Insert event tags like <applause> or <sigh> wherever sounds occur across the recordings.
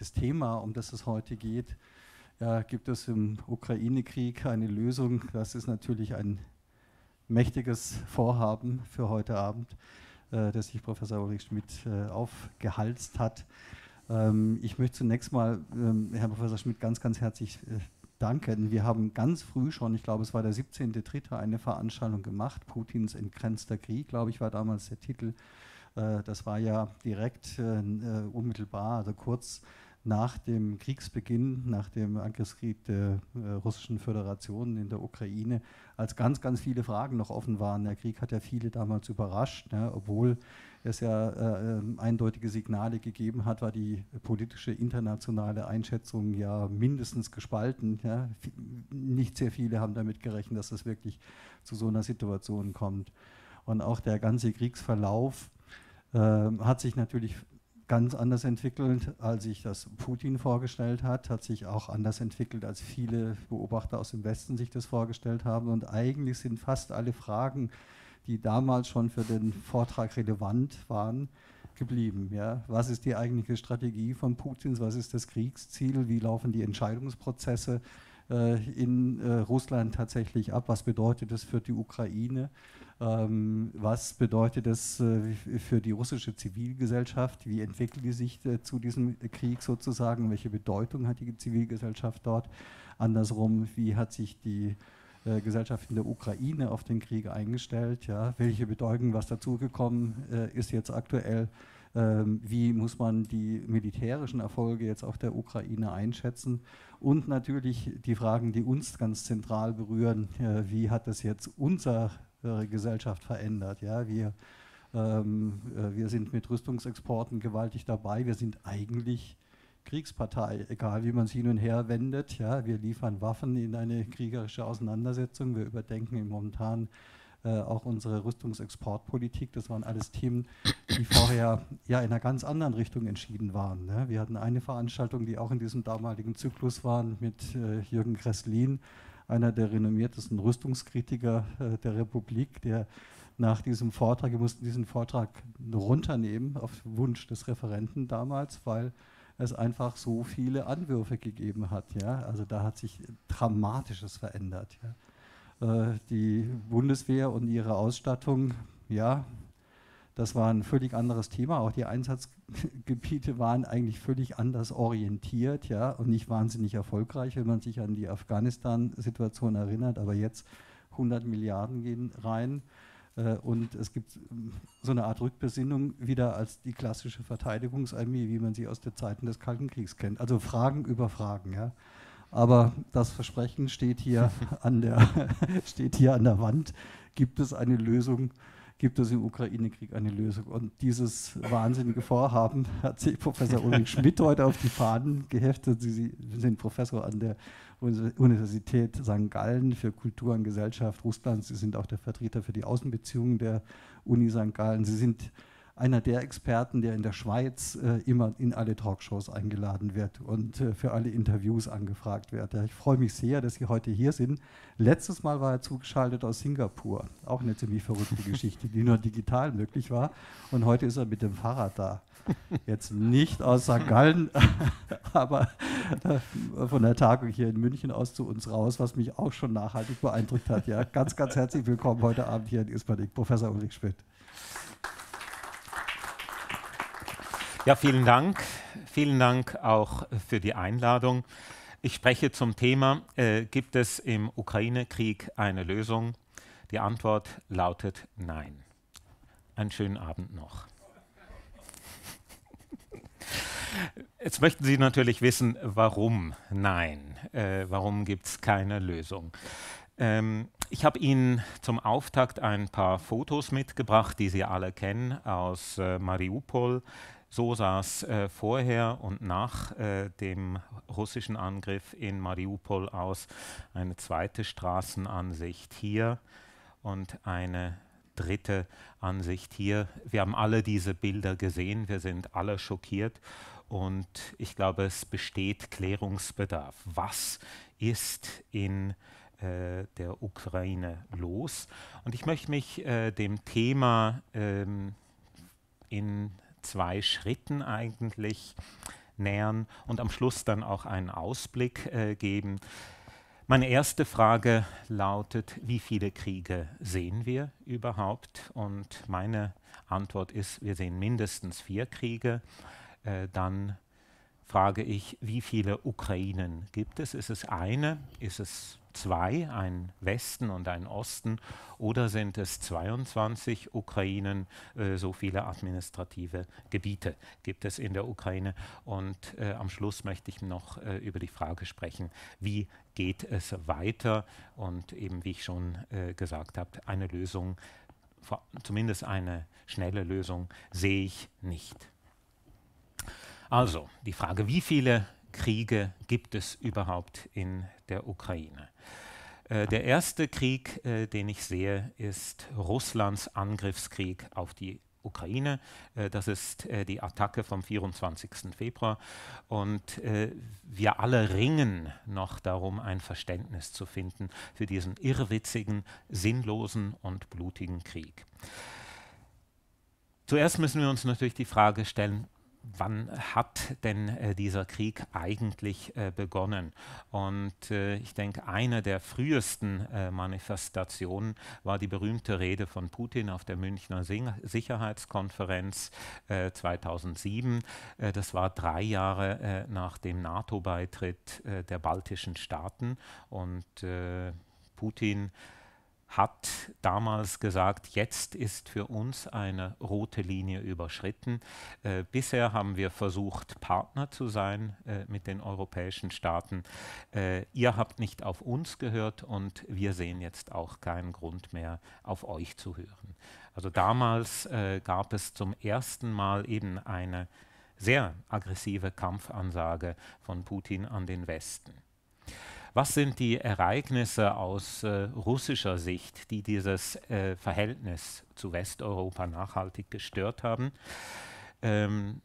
das Thema, um das es heute geht, ja, gibt es im Ukraine-Krieg eine Lösung. Das ist natürlich ein mächtiges Vorhaben für heute Abend, äh, das sich Professor Ulrich Schmidt äh, aufgehalst hat. Ähm, ich möchte zunächst mal ähm, Herrn Professor Schmidt ganz, ganz herzlich äh, danken. Wir haben ganz früh schon, ich glaube, es war der 17.3., eine Veranstaltung gemacht. Putins entgrenzter Krieg, glaube ich, war damals der Titel. Äh, das war ja direkt äh, äh, unmittelbar, also kurz nach dem Kriegsbeginn, nach dem Angriffskrieg der äh, russischen Föderation in der Ukraine, als ganz, ganz viele Fragen noch offen waren. Der Krieg hat ja viele damals überrascht, ne, obwohl es ja äh, ähm, eindeutige Signale gegeben hat, war die politische internationale Einschätzung ja mindestens gespalten. Ja. Nicht sehr viele haben damit gerechnet, dass es wirklich zu so einer Situation kommt. Und auch der ganze Kriegsverlauf äh, hat sich natürlich ganz anders entwickelt, als sich das Putin vorgestellt hat, hat sich auch anders entwickelt, als viele Beobachter aus dem Westen sich das vorgestellt haben. Und eigentlich sind fast alle Fragen, die damals schon für den Vortrag relevant waren, geblieben. Ja? Was ist die eigentliche Strategie von Putins? Was ist das Kriegsziel? Wie laufen die Entscheidungsprozesse äh, in äh, Russland tatsächlich ab? Was bedeutet das für die Ukraine? Ähm, was bedeutet das äh, für die russische Zivilgesellschaft? Wie entwickelt die sich äh, zu diesem Krieg sozusagen? Welche Bedeutung hat die Zivilgesellschaft dort? Andersrum, wie hat sich die äh, Gesellschaft in der Ukraine auf den Krieg eingestellt? Ja? Welche Bedeutung, was dazugekommen ist jetzt aktuell? Ähm, wie muss man die militärischen Erfolge jetzt auch der Ukraine einschätzen und natürlich die Fragen, die uns ganz zentral berühren, wie hat das jetzt unser Gesellschaft verändert. Ja, wir, ähm, äh, wir sind mit Rüstungsexporten gewaltig dabei. Wir sind eigentlich Kriegspartei, egal wie man es hin und her wendet. Ja, wir liefern Waffen in eine kriegerische Auseinandersetzung. Wir überdenken momentan äh, auch unsere Rüstungsexportpolitik. Das waren alles Themen, die vorher ja in einer ganz anderen Richtung entschieden waren. Ne? Wir hatten eine Veranstaltung, die auch in diesem damaligen Zyklus war, mit äh, Jürgen Kresslin einer der renommiertesten Rüstungskritiker äh, der Republik, der nach diesem Vortrag, wir mussten diesen Vortrag runternehmen auf Wunsch des Referenten damals, weil es einfach so viele Anwürfe gegeben hat. Ja? Also da hat sich Dramatisches verändert. Ja? Äh, die Bundeswehr und ihre Ausstattung, ja, das war ein völlig anderes Thema. Auch die Einsatzgebiete waren eigentlich völlig anders orientiert, ja, und nicht wahnsinnig erfolgreich, wenn man sich an die Afghanistan-Situation erinnert. Aber jetzt 100 Milliarden gehen rein. Äh, und es gibt ähm, so eine Art Rückbesinnung wieder als die klassische Verteidigungsarmee, wie man sie aus den Zeiten des Kalten Kriegs kennt. Also Fragen über Fragen. Ja. Aber das Versprechen steht hier, <laughs> an der, <laughs> steht hier an der Wand. Gibt es eine Lösung gibt es im Ukraine-Krieg eine Lösung. Und dieses wahnsinnige Vorhaben <laughs> hat sich Professor Ulrich <laughs> Schmidt heute auf die Fahnen geheftet. Sie sind Professor an der Universität St. Gallen für Kultur und Gesellschaft Russlands. Sie sind auch der Vertreter für die Außenbeziehungen der Uni St. Gallen. Sie sind einer der Experten, der in der Schweiz äh, immer in alle Talkshows eingeladen wird und äh, für alle Interviews angefragt wird. Ja, ich freue mich sehr, dass Sie heute hier sind. Letztes Mal war er zugeschaltet aus Singapur. Auch eine ziemlich verrückte Geschichte, die nur digital möglich war. Und heute ist er mit dem Fahrrad da. Jetzt nicht aus St. Gallen, <laughs> aber äh, von der Tagung hier in München aus zu uns raus, was mich auch schon nachhaltig beeindruckt hat. Ja, ganz, ganz herzlich willkommen heute Abend hier in Ismanik, Professor Ulrich Schmidt. Ja, vielen Dank. Vielen Dank auch für die Einladung. Ich spreche zum Thema, äh, gibt es im Ukraine-Krieg eine Lösung? Die Antwort lautet Nein. Einen schönen Abend noch. Jetzt möchten Sie natürlich wissen, warum nein, äh, warum gibt es keine Lösung. Ähm, ich habe Ihnen zum Auftakt ein paar Fotos mitgebracht, die Sie alle kennen aus äh, Mariupol, so sah es äh, vorher und nach äh, dem russischen Angriff in Mariupol aus. Eine zweite Straßenansicht hier und eine dritte Ansicht hier. Wir haben alle diese Bilder gesehen, wir sind alle schockiert und ich glaube, es besteht Klärungsbedarf. Was ist in äh, der Ukraine los? Und ich möchte mich äh, dem Thema ähm, in zwei Schritten eigentlich nähern und am Schluss dann auch einen Ausblick äh, geben. Meine erste Frage lautet, wie viele Kriege sehen wir überhaupt? Und meine Antwort ist, wir sehen mindestens vier Kriege. Äh, dann frage ich, wie viele Ukrainen gibt es? Ist es eine? Ist es zwei, ein Westen und ein Osten, oder sind es 22 Ukrainen, äh, so viele administrative Gebiete gibt es in der Ukraine. Und äh, am Schluss möchte ich noch äh, über die Frage sprechen, wie geht es weiter und eben, wie ich schon äh, gesagt habe, eine Lösung, zumindest eine schnelle Lösung, sehe ich nicht. Also die Frage, wie viele Kriege gibt es überhaupt in der Ukraine? Äh, der erste Krieg, äh, den ich sehe, ist Russlands Angriffskrieg auf die Ukraine. Äh, das ist äh, die Attacke vom 24. Februar. Und wir alle ringen noch darum, ein Verständnis zu finden für diesen irrwitzigen, sinnlosen und blutigen Krieg. Zuerst müssen wir uns natürlich die Frage stellen, wann hat denn äh, dieser Krieg eigentlich äh, begonnen? Und äh, ich denke, eine der frühesten äh, Manifestationen war die berühmte Rede von Putin auf der Münchner Sing Sicherheitskonferenz 2007. Äh, äh, das war drei Jahre nach dem NATO-Beitritt der baltischen Staaten und Putin hat damals gesagt, jetzt ist für uns eine rote Linie überschritten. Äh, bisher haben wir versucht, Partner zu sein äh, mit den europäischen Staaten. Äh, ihr habt nicht auf uns gehört und wir sehen jetzt auch keinen Grund mehr, auf euch zu hören. Also damals äh, gab es zum ersten Mal eben eine sehr aggressive Kampfansage von Putin an den Westen. Was sind die Ereignisse aus äh, russischer Sicht, die dieses äh, Verhältnis zu Westeuropa nachhaltig gestört haben? Ähm,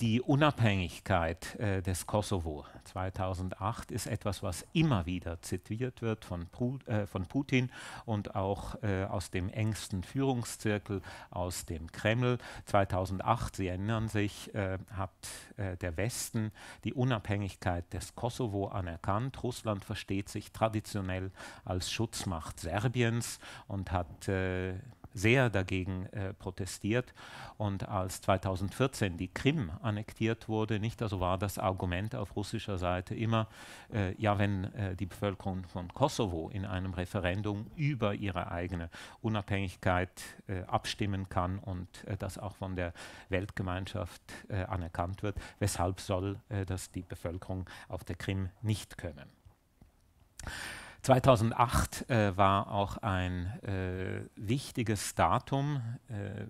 die Unabhängigkeit äh, des Kosovo 2008 ist etwas, was immer wieder zitiert wird von, Pu äh, von Putin und auch äh, aus dem engsten Führungszirkel aus dem Kreml. 2008, Sie erinnern sich, äh, hat äh, der Westen die Unabhängigkeit des Kosovo anerkannt. Russland versteht sich traditionell als Schutzmacht Serbiens und hat äh, sehr dagegen äh, protestiert. Und als 2014 die Krim annektiert wurde, nicht also war das Argument auf russischer Seite immer, äh, ja, wenn äh, die Bevölkerung von Kosovo in einem Referendum über ihre eigene Unabhängigkeit äh, abstimmen kann und äh, das auch von der Weltgemeinschaft äh, anerkannt wird, weshalb soll das die Bevölkerung auf der Krim nicht können? 2008 äh, war auch ein äh, wichtiges Datum, äh,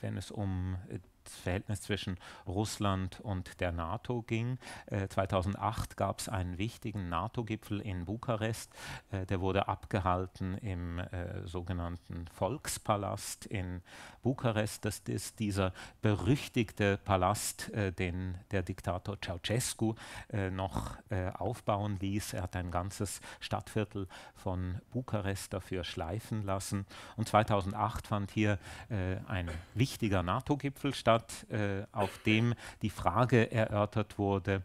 wenn es um äh, das Verhältnis zwischen Russland und der NATO ging. Äh, 2008 gab es einen wichtigen NATO-Gipfel in Bukarest. Äh, der wurde abgehalten im äh, sogenannten Volkspalast in Bukarest. Das ist dieser berüchtigte Palast, äh, den der Diktator Ceausescu äh, noch äh, aufbauen ließ. Er hat ein ganzes Stadtviertel von Bukarest dafür schleifen lassen. Und 2008 fand hier ein wichtiger NATO-Gipfel statt Konzert, äh, auf dem die Frage erörtert wurde,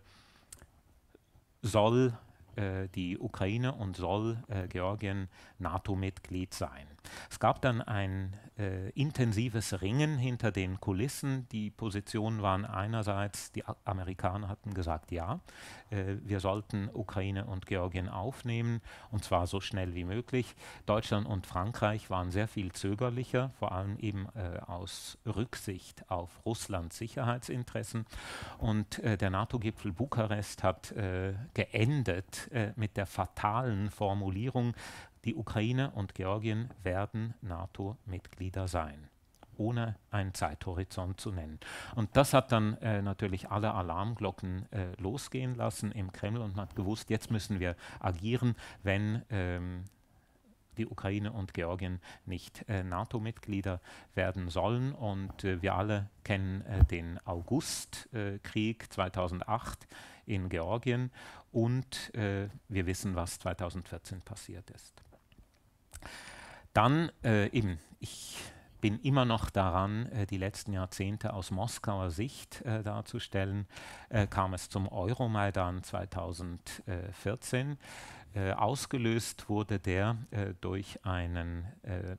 soll äh, die Ukraine und soll äh, Georgien NATO-Mitglied sein. Es gab dann ein äh, intensives Ringen hinter den Kulissen. Die Positionen waren einerseits, die Amerikaner hatten gesagt, ja, äh, wir sollten Ukraine und Georgien aufnehmen, und zwar so schnell wie möglich. Deutschland und Frankreich waren sehr viel zögerlicher, vor allem eben äh, aus Rücksicht auf Russlands Sicherheitsinteressen. Und äh, der NATO-Gipfel Bukarest hat äh, geendet äh, mit der fatalen Formulierung, die Ukraine und Georgien werden NATO-Mitglieder sein ohne einen Zeithorizont zu nennen. Und das hat dann äh, natürlich alle Alarmglocken äh, losgehen lassen im Kreml und man hat gewusst, jetzt müssen wir agieren, wenn ähm, die Ukraine und Georgien nicht äh, NATO-Mitglieder werden sollen. Und äh, wir alle kennen äh, den Augustkrieg 2008 äh, in Georgien und wir wissen, was 2014 passiert ist. Dann äh, eben, ich bin immer noch daran, äh, die letzten Jahrzehnte aus Moskauer Sicht äh, darzustellen, äh, kam es zum Euromaidan 2014. Äh, ausgelöst wurde der äh, durch einen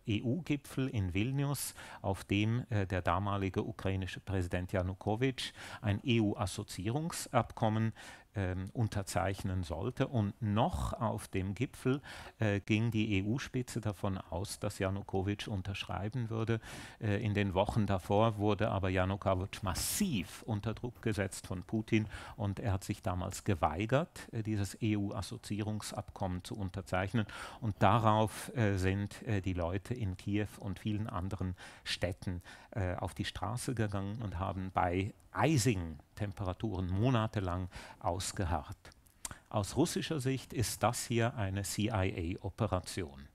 EU-Gipfel in Vilnius, auf dem der damalige ukrainische Präsident Janukowitsch ein EU-Assoziierungsabkommen ähm, unterzeichnen sollte. Und noch auf dem Gipfel äh, ging die EU-Spitze davon aus, dass Janukowitsch unterschreiben würde. Äh, in den Wochen davor wurde aber Janukowitsch massiv unter Druck gesetzt von Putin und er hat sich damals geweigert, äh, dieses EU-Assoziierungsabkommen zu unterzeichnen. Und darauf äh, sind äh, die Leute in Kiew und vielen anderen Städten äh, auf die Straße gegangen und haben bei eisigen Temperaturen monatelang ausgeharrt. Aus russischer Sicht ist das hier eine CIA-Operation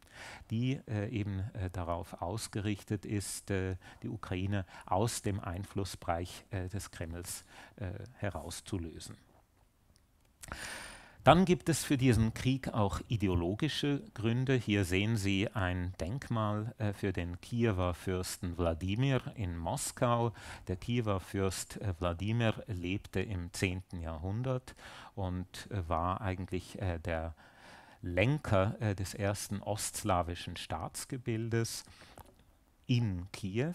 die äh, eben äh, darauf ausgerichtet ist, äh, die Ukraine aus dem Einflussbereich äh, des Kremls äh, herauszulösen. Dann gibt es für diesen Krieg auch ideologische Gründe. Hier sehen Sie ein Denkmal äh, für den Kiewer Fürsten Wladimir in Moskau. Der Kiewer Fürst äh, Wladimir lebte im 10. Jahrhundert und äh, war eigentlich äh, der Lenker äh, des ersten ostslawischen Staatsgebildes in Kiew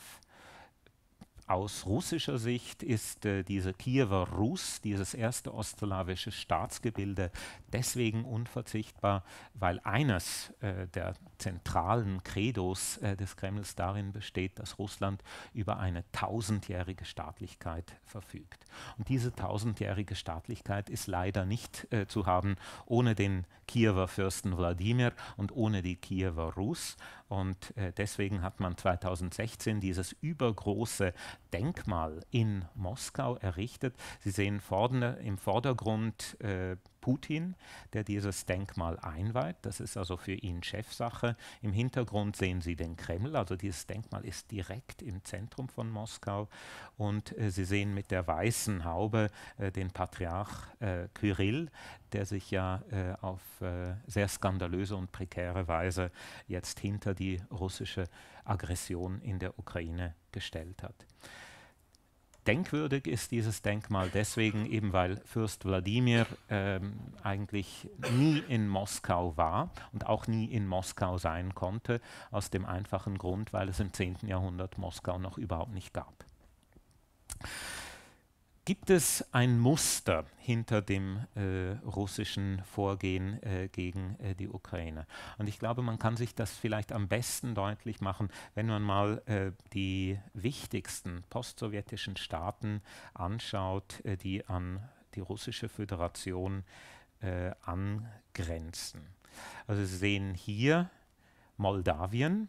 aus russischer Sicht ist äh, dieser Kiewer Rus, dieses erste ostslawische Staatsgebilde, deswegen unverzichtbar, weil eines äh, der zentralen Credos äh, des Kremls darin besteht, dass Russland über eine tausendjährige Staatlichkeit verfügt. Und diese tausendjährige Staatlichkeit ist leider nicht äh, zu haben ohne den Kiewer Fürsten Wladimir und ohne die Kiewer Rus. Und äh, deswegen hat man 2016 dieses übergroße Denkmal in Moskau errichtet. Sie sehen vorne im Vordergrund äh, Putin, der dieses Denkmal einweiht. Das ist also für ihn Chefsache. Im Hintergrund sehen Sie den Kreml, also dieses Denkmal ist direkt im Zentrum von Moskau. Und äh, Sie sehen mit der weißen Haube äh, den Patriarch äh, Kyrill, der sich ja äh, auf äh, sehr skandalöse und prekäre Weise jetzt hinter die russische Aggression in der Ukraine gestellt hat denkwürdig ist dieses Denkmal deswegen eben, weil Fürst Wladimir ähm, eigentlich nie in Moskau war und auch nie in Moskau sein konnte, aus dem einfachen Grund, weil es im 10. Jahrhundert Moskau noch überhaupt nicht gab. Gibt es ein Muster hinter dem äh, russischen Vorgehen äh, gegen äh, die Ukraine? Und ich glaube, man kann sich das vielleicht am besten deutlich machen, wenn man mal äh, die wichtigsten postsowjetischen Staaten anschaut, äh, die an die russische Föderation äh, angrenzen. Also Sie sehen hier Moldawien,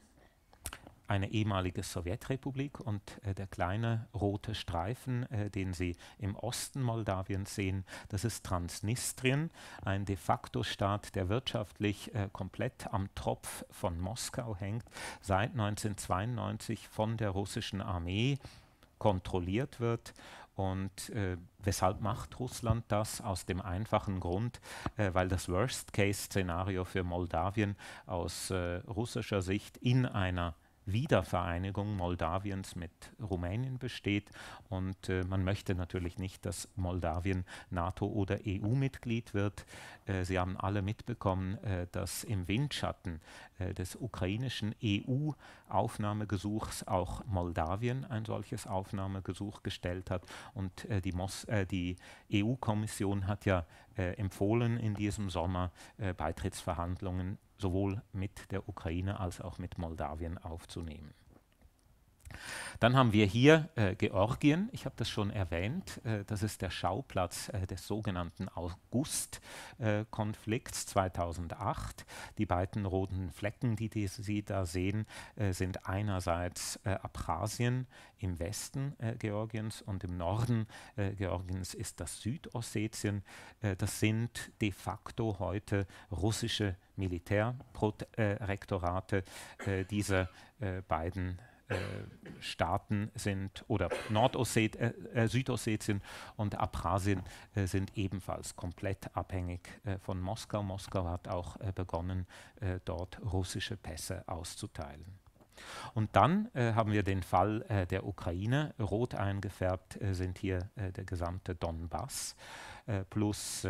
eine ehemalige Sowjetrepublik und äh, der kleine rote Streifen, äh, den Sie im Osten Moldawiens sehen, das ist Transnistrien, ein de facto Staat, der wirtschaftlich äh, komplett am Tropf von Moskau hängt, seit 1992 von der russischen Armee kontrolliert wird und äh, weshalb macht Russland das? Aus dem einfachen Grund, äh, weil das Worst-Case-Szenario für Moldawien aus äh, russischer Sicht in einer Wiedervereinigung Moldawiens mit Rumänien besteht. Und äh, man möchte natürlich nicht, dass Moldawien NATO- oder EU-Mitglied wird. Äh, Sie haben alle mitbekommen, äh, dass im Windschatten äh, des ukrainischen EU-Aufnahmegesuchs auch Moldawien ein solches Aufnahmegesuch gestellt hat. Und äh, die, äh, die EU-Kommission hat ja empfohlen, in diesem Sommer Beitrittsverhandlungen sowohl mit der Ukraine als auch mit Moldawien aufzunehmen. Dann haben wir hier äh, Georgien. Ich habe das schon erwähnt. Äh, das ist der Schauplatz äh, des sogenannten August-Konflikts 2008. Äh, die beiden roten Flecken, die, die Sie da sehen, äh, sind einerseits äh, Abchasien im Westen Georgiens und im Norden Georgiens ist das Südossetien. das sind de facto heute russische Militärprotektorate dieser beiden Länder. Äh, Staaten sind oder Nordosset, äh, äh, Südossetien und Abchasien sind ebenfalls komplett abhängig von Moskau. Moskau hat auch begonnen, dort russische Pässe auszuteilen. Und dann äh, haben wir den Fall äh, der Ukraine. Rot eingefärbt äh, sind hier der gesamte Donbass plus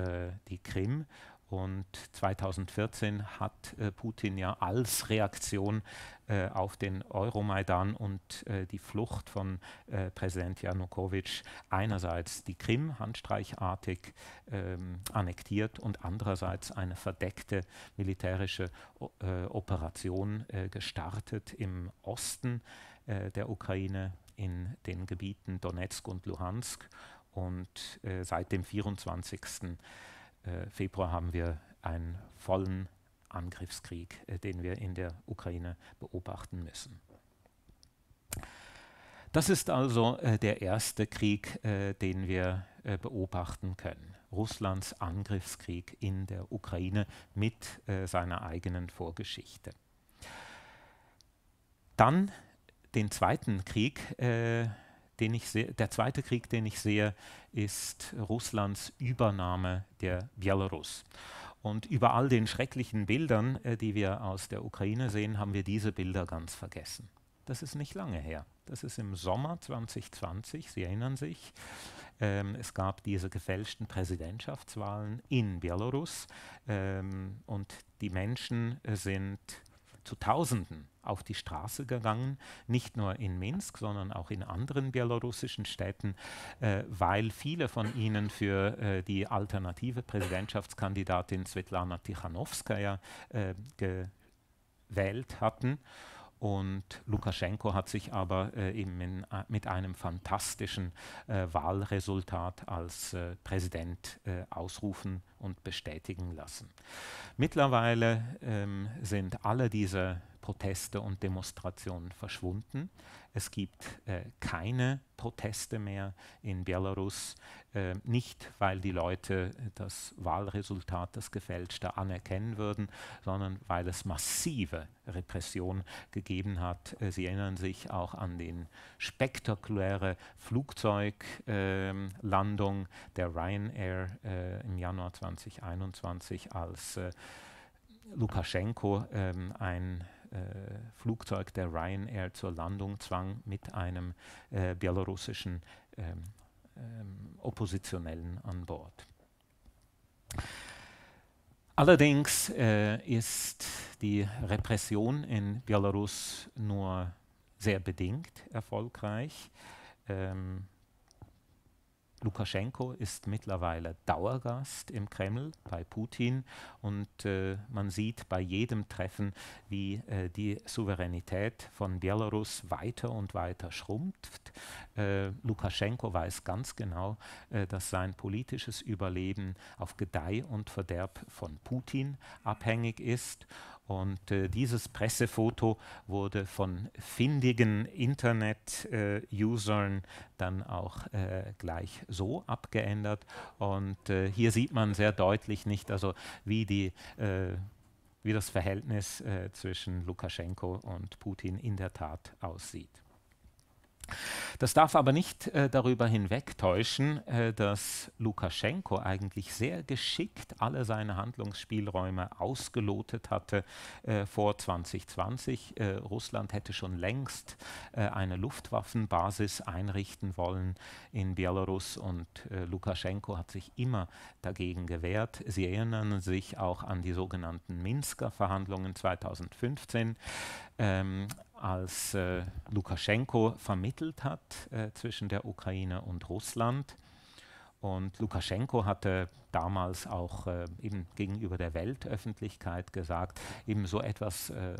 die Krim. Und 2014 hat Putin ja als Reaktion äh, auf den Euromaidan und äh, die Flucht von äh, Präsident Janukowitsch einerseits die Krim handstreichartig ähm, annektiert und andererseits eine verdeckte militärische o äh, Operation äh, gestartet im Osten der Ukraine in den Gebieten Donetsk und Luhansk. Und seit dem 24. Februar haben wir einen vollen Angriffskrieg, äh, den wir in der Ukraine beobachten müssen. Das ist also äh, der erste Krieg, äh, den wir beobachten können. Russlands Angriffskrieg in der Ukraine mit seiner eigenen Vorgeschichte. Dann den zweiten Krieg, den ich sehe, der zweite Krieg, den ich sehe, ist Russlands Übernahme der Belarus. Und über all den schrecklichen Bildern, äh, die wir aus der Ukraine sehen, haben wir diese Bilder ganz vergessen. Das ist nicht lange her. Das ist im Sommer 2020, Sie erinnern sich. Ähm, es gab diese gefälschten Präsidentschaftswahlen in Belarus ähm, und die Menschen äh, sind zu Tausenden auf die Straße gegangen, nicht nur in Minsk, sondern auch in anderen belarussischen Städten, äh, weil viele von ihnen für äh, die alternative Präsidentschaftskandidatin Svetlana Tichanowskaja äh, gewählt hatten. Und Lukaschenko hat sich aber äh, eben in, äh, mit einem fantastischen äh, Wahlresultat als äh, Präsident äh, ausrufen und bestätigen lassen. Mittlerweile ähm, sind alle diese Proteste und Demonstrationen verschwunden. Es gibt äh, keine Proteste mehr in Belarus, äh, nicht weil die Leute äh, das Wahlresultat, das gefälschte, anerkennen würden, sondern weil es massive Repression gegeben hat. Äh, Sie erinnern sich auch an den spektakuläre Flugzeuglandung ähm, der Ryanair äh, im Januar 2021, als Lukaschenko, ähm, ein äh, Flugzeug der Ryanair zur Landung zwang mit einem äh, belarussischen ähm, ähm, Oppositionellen an Bord. Allerdings äh, ist die Repression in Belarus nur sehr bedingt erfolgreich. Ähm, Lukaschenko ist mittlerweile Dauergast im Kreml bei Putin und äh, man sieht bei jedem Treffen, wie äh, die Souveränität von Belarus weiter und weiter schrumpft. Äh, Lukaschenko weiß ganz genau, äh, dass sein politisches Überleben auf Gedeih und Verderb von Putin abhängig ist und äh, dieses Pressefoto wurde von findigen Internet-Usern äh, dann auch äh, gleich so abgeändert. Und äh, hier sieht man sehr deutlich nicht, also wie die äh, wie das Verhältnis äh, zwischen Lukaschenko und Putin in der Tat aussieht. Das darf aber nicht äh, darüber hinwegtäuschen, äh, dass Lukaschenko eigentlich sehr geschickt alle seine Handlungsspielräume ausgelotet hatte äh, vor 2020. Äh, Russland hätte schon längst äh, eine Luftwaffenbasis einrichten wollen in Belarus und äh, Lukaschenko hat sich immer dagegen gewehrt. Sie erinnern sich auch an die sogenannten Minsker Verhandlungen 2015. Ähm, als äh, Lukaschenko vermittelt hat äh, zwischen der Ukraine und Russland. Und Lukaschenko hatte damals auch äh, eben gegenüber der Weltöffentlichkeit gesagt, eben so etwas, äh,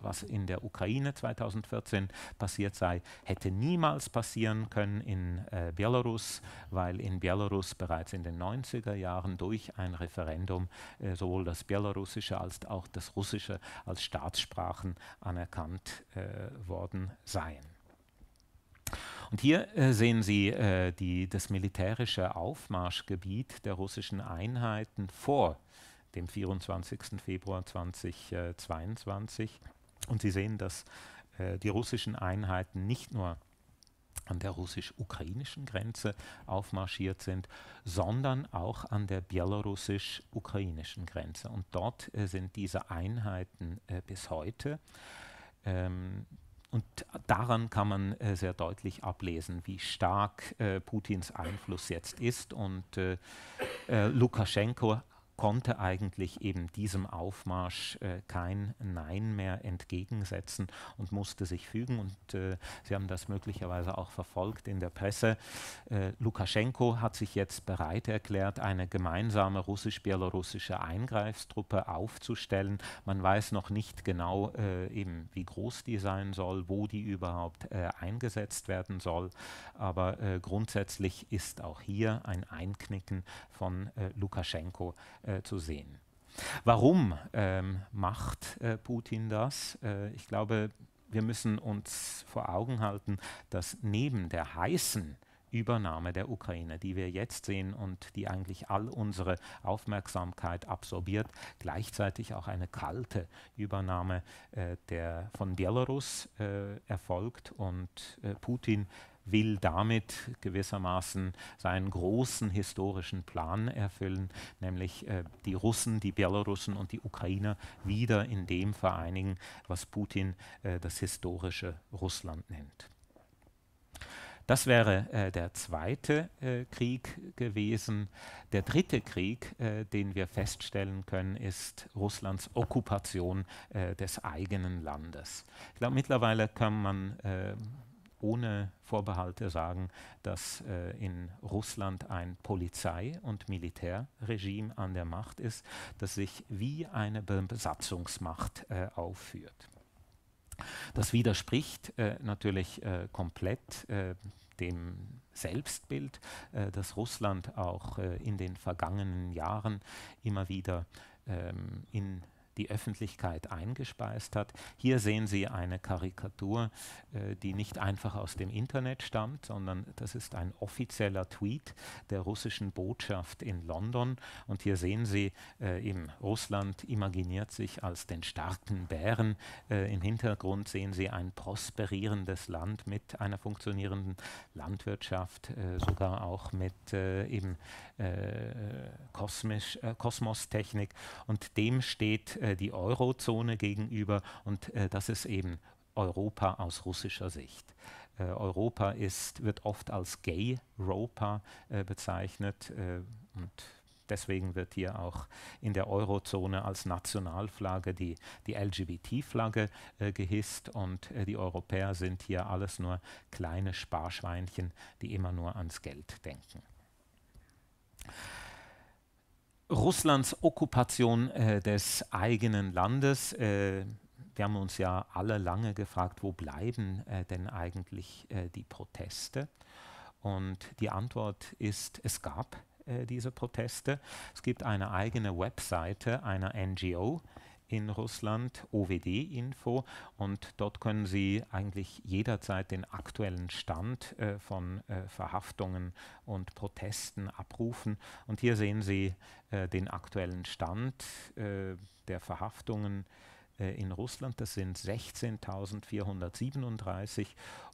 was in der Ukraine 2014 passiert sei, hätte niemals passieren können in äh, Belarus, weil in Belarus bereits in den 90er Jahren durch ein Referendum äh, sowohl das belarussische als auch das russische als Staatssprachen anerkannt äh, worden seien. Und hier äh, sehen Sie äh, die, das militärische Aufmarschgebiet der russischen Einheiten vor dem 24. Februar 2022. Und Sie sehen, dass äh, die russischen Einheiten nicht nur an der russisch-ukrainischen Grenze aufmarschiert sind, sondern auch an der belarussisch ukrainischen Grenze. Und dort äh, sind diese Einheiten äh, bis heute. Ähm, und daran kann man äh, sehr deutlich ablesen, wie stark äh, Putins Einfluss jetzt ist. Und äh, äh Lukaschenko konnte eigentlich eben diesem Aufmarsch äh, kein Nein mehr entgegensetzen und musste sich fügen. Und äh, Sie haben das möglicherweise auch verfolgt in der Presse. Äh, Lukaschenko hat sich jetzt bereit erklärt, eine gemeinsame russisch-belarussische Eingreifstruppe aufzustellen. Man weiß noch nicht genau, äh, eben wie groß die sein soll, wo die überhaupt äh, eingesetzt werden soll. Aber äh, grundsätzlich ist auch hier ein Einknicken von Lukaschenko äh, zu sehen. Warum ähm, macht äh, Putin das? Äh, ich glaube, wir müssen uns vor Augen halten, dass neben der heißen Übernahme der Ukraine, die wir jetzt sehen und die eigentlich all unsere Aufmerksamkeit absorbiert, gleichzeitig auch eine kalte Übernahme äh, der, von Belarus äh, erfolgt und äh, Putin will damit gewissermaßen seinen großen historischen Plan erfüllen, nämlich äh, die Russen, die Belarussen und die Ukrainer wieder in dem vereinigen, was Putin äh, das historische Russland nennt. Das wäre äh, der zweite äh, Krieg gewesen. Der dritte Krieg, äh, den wir feststellen können, ist Russlands Okkupation äh, des eigenen Landes. Ich glaube, mittlerweile kann man äh, ohne Vorbehalte sagen, dass äh, in Russland ein Polizei- und Militärregime an der Macht ist, das sich wie eine Besatzungsmacht äh, aufführt. Das widerspricht äh, natürlich äh, komplett äh, dem Selbstbild, äh, das Russland auch in den vergangenen Jahren immer wieder ähm, in die Öffentlichkeit eingespeist hat. Hier sehen Sie eine Karikatur, äh, die nicht einfach aus dem Internet stammt, sondern das ist ein offizieller Tweet der russischen Botschaft in London. Und hier sehen Sie äh, eben Russland imaginiert sich als den starken Bären. Äh, Im Hintergrund sehen Sie ein prosperierendes Land mit einer funktionierenden Landwirtschaft, äh, sogar auch mit äh, eben äh, kosmisch, äh, Kosmostechnik und dem steht äh, die Eurozone gegenüber und das ist eben Europa aus russischer Sicht. Äh, Europa ist, wird oft als Gay Europa äh, bezeichnet äh, und deswegen wird hier auch in der Eurozone als Nationalflagge die, die LGBT-Flagge gehisst und die Europäer sind hier alles nur kleine Sparschweinchen, die immer nur ans Geld denken. Russlands Okkupation äh, des eigenen Landes. Äh, wir haben uns ja alle lange gefragt, wo bleiben äh, denn eigentlich äh, die Proteste? Und die Antwort ist, es gab äh, diese Proteste. Es gibt eine eigene Webseite einer NGO, in Russland, OWD-Info. Und dort können Sie eigentlich jederzeit den aktuellen Stand äh, von äh, Verhaftungen und Protesten abrufen. Und hier sehen Sie äh, den aktuellen Stand äh, der Verhaftungen äh, in Russland, das sind 16.437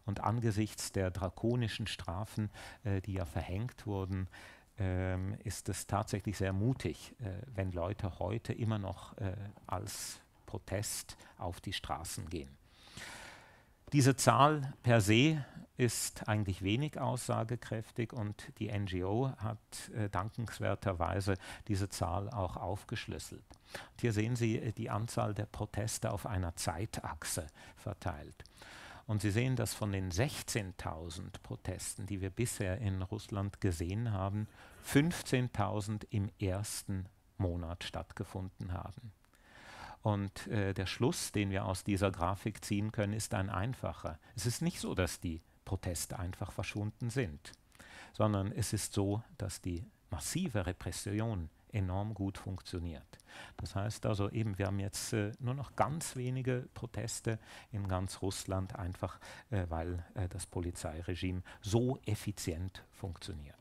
und angesichts der drakonischen Strafen, äh, die ja verhängt wurden, ähm, ist es tatsächlich sehr mutig, äh, wenn Leute heute immer noch äh, als Protest auf die Straßen gehen. Diese Zahl per se ist eigentlich wenig aussagekräftig und die NGO hat äh, dankenswerterweise diese Zahl auch aufgeschlüsselt. Und hier sehen Sie äh, die Anzahl der Proteste auf einer Zeitachse verteilt. Und Sie sehen, dass von den 16.000 Protesten, die wir bisher in Russland gesehen haben, 15.000 im ersten Monat stattgefunden haben. Und äh, der Schluss, den wir aus dieser Grafik ziehen können, ist ein einfacher. Es ist nicht so, dass die Proteste einfach verschwunden sind, sondern es ist so, dass die massive Repression enorm gut funktioniert. Das heißt also eben, wir haben jetzt äh, nur noch ganz wenige Proteste in ganz Russland, einfach äh, weil äh, das Polizeiregime so effizient funktioniert.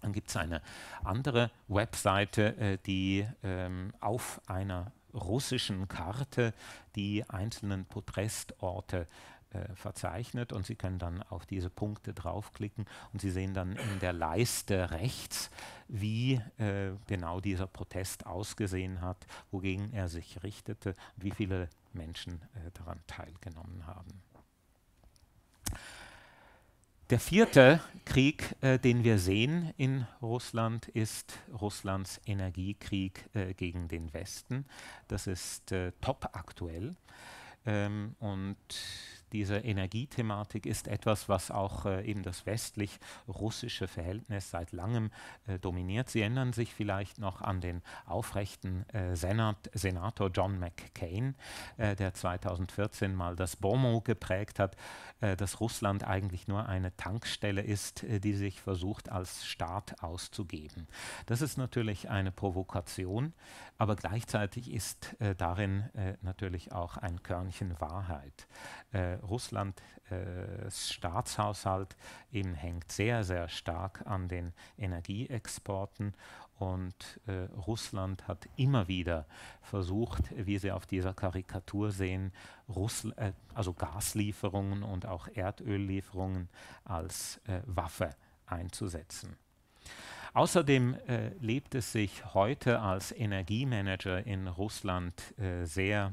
Dann gibt es eine andere Webseite, äh, die ähm, auf einer russischen Karte die einzelnen Protestorte äh, verzeichnet und Sie können dann auf diese Punkte draufklicken und Sie sehen dann in der Leiste rechts, wie äh, genau dieser Protest ausgesehen hat, wogegen er sich richtete und wie viele Menschen äh, daran teilgenommen haben. Der vierte Krieg, äh, den wir sehen in Russland, ist Russlands Energiekrieg äh, gegen den Westen. Das ist äh, top aktuell. Ähm, und diese Energiethematik ist etwas, was auch äh, eben das westlich-russische Verhältnis seit langem äh, dominiert. Sie erinnern sich vielleicht noch an den aufrechten äh, Senat, Senator John McCain, äh, der 2014 mal das BOMO geprägt hat, äh, dass Russland eigentlich nur eine Tankstelle ist, äh, die sich versucht, als Staat auszugeben. Das ist natürlich eine Provokation, aber gleichzeitig ist darin natürlich auch ein Körnchen Wahrheit. Äh, Russland äh, Staatshaushalt eben hängt sehr, sehr stark an den Energieexporten und äh, Russland hat immer wieder versucht, wie Sie auf dieser Karikatur sehen, Russl äh, also Gaslieferungen und auch Erdöllieferungen als äh, Waffe einzusetzen. Außerdem äh, lebt es sich heute als Energiemanager in Russland äh, sehr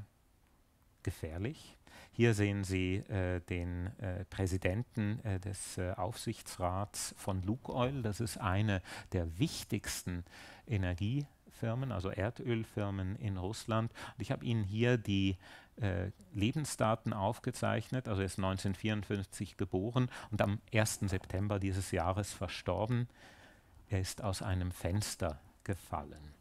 gefährlich. Hier sehen Sie äh, den äh, Präsidenten äh, des äh, Aufsichtsrats von Lukoil. Das ist eine der wichtigsten Energiefirmen, also Erdölfirmen in Russland. Und ich habe Ihnen hier die äh, Lebensdaten aufgezeichnet. Also er ist 1954 geboren und am 1. September dieses Jahres verstorben. Er ist aus einem Fenster gefallen.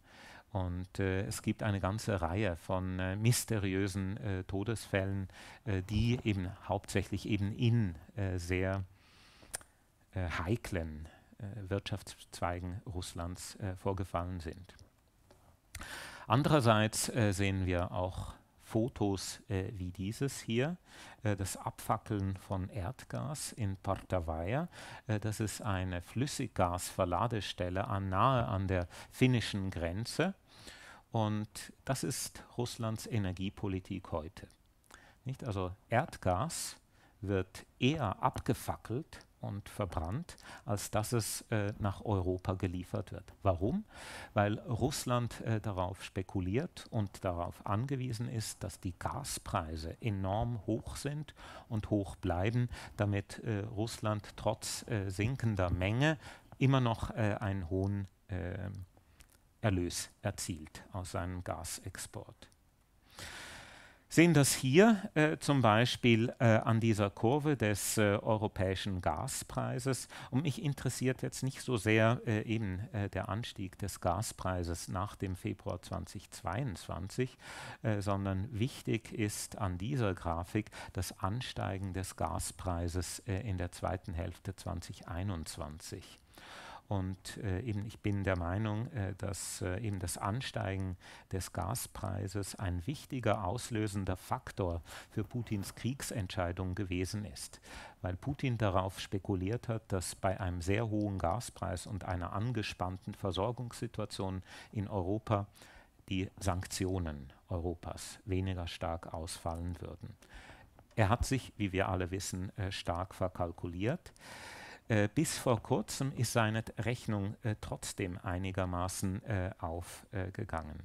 Und äh, es gibt eine ganze Reihe von äh, mysteriösen äh, Todesfällen, äh, die eben hauptsächlich eben in äh, sehr äh, heiklen Wirtschaftszweigen Russlands vorgefallen sind. Andererseits sehen wir auch Fotos wie dieses hier, das Abfackeln von Erdgas in Partavaya. das ist eine Flüssiggasverladestelle an, nahe an der finnischen Grenze und das ist Russlands Energiepolitik heute. Nicht? Also Erdgas wird eher abgefackelt und verbrannt, als dass es äh, nach Europa geliefert wird. Warum? Weil Russland äh, darauf spekuliert und darauf angewiesen ist, dass die Gaspreise enorm hoch sind und hoch bleiben, damit äh, Russland trotz äh, sinkender Menge immer noch äh, einen hohen ähm, Erlös erzielt aus seinem Gasexport. Sehen das hier äh, zum Beispiel äh, an dieser Kurve des äh, europäischen Gaspreises. Und mich interessiert jetzt nicht so sehr äh, eben äh, der Anstieg des Gaspreises nach dem Februar 2022, äh, sondern wichtig ist an dieser Grafik das Ansteigen des Gaspreises in der zweiten Hälfte 2021. Und äh, eben ich bin der Meinung, äh, dass äh, eben das Ansteigen des Gaspreises ein wichtiger auslösender Faktor für Putins Kriegsentscheidung gewesen ist, weil Putin darauf spekuliert hat, dass bei einem sehr hohen Gaspreis und einer angespannten Versorgungssituation in Europa die Sanktionen Europas weniger stark ausfallen würden. Er hat sich, wie wir alle wissen, äh, stark verkalkuliert. Äh, bis vor kurzem ist seine Rechnung äh, trotzdem einigermaßen äh, aufgegangen.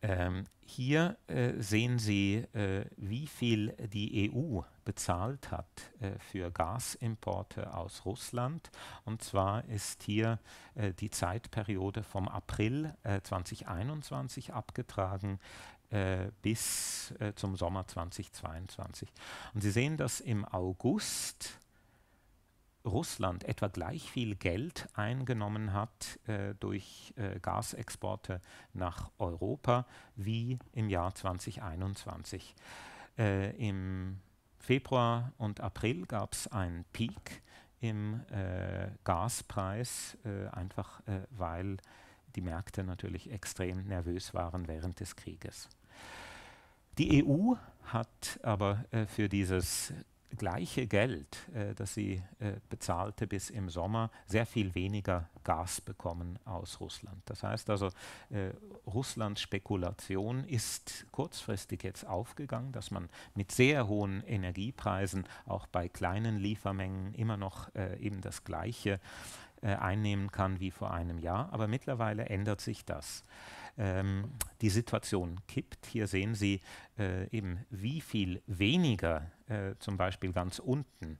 Ähm, hier äh, sehen Sie, äh, wie viel die EU bezahlt hat für Gasimporte aus Russland. Und zwar ist hier die Zeitperiode vom April 2021 abgetragen bis äh, zum Sommer 2022. Und Sie sehen, dass im August Russland etwa gleich viel Geld eingenommen hat äh, durch äh, Gasexporte nach Europa wie im Jahr 2021. Äh, Im Februar und April gab es einen Peak im äh, Gaspreis, äh, einfach äh, weil die Märkte natürlich extrem nervös waren während des Krieges. Die EU hat aber äh, für dieses gleiche Geld, äh, das sie äh, bezahlte bis im Sommer, sehr viel weniger Gas bekommen aus Russland. Das heißt also, äh, Russlands Spekulation ist kurzfristig jetzt aufgegangen, dass man mit sehr hohen Energiepreisen auch bei kleinen Liefermengen immer noch äh, eben das Gleiche äh, einnehmen kann wie vor einem Jahr. Aber mittlerweile ändert sich das ähm, die Situation kippt. Hier sehen Sie äh, eben, wie viel weniger äh, zum Beispiel ganz unten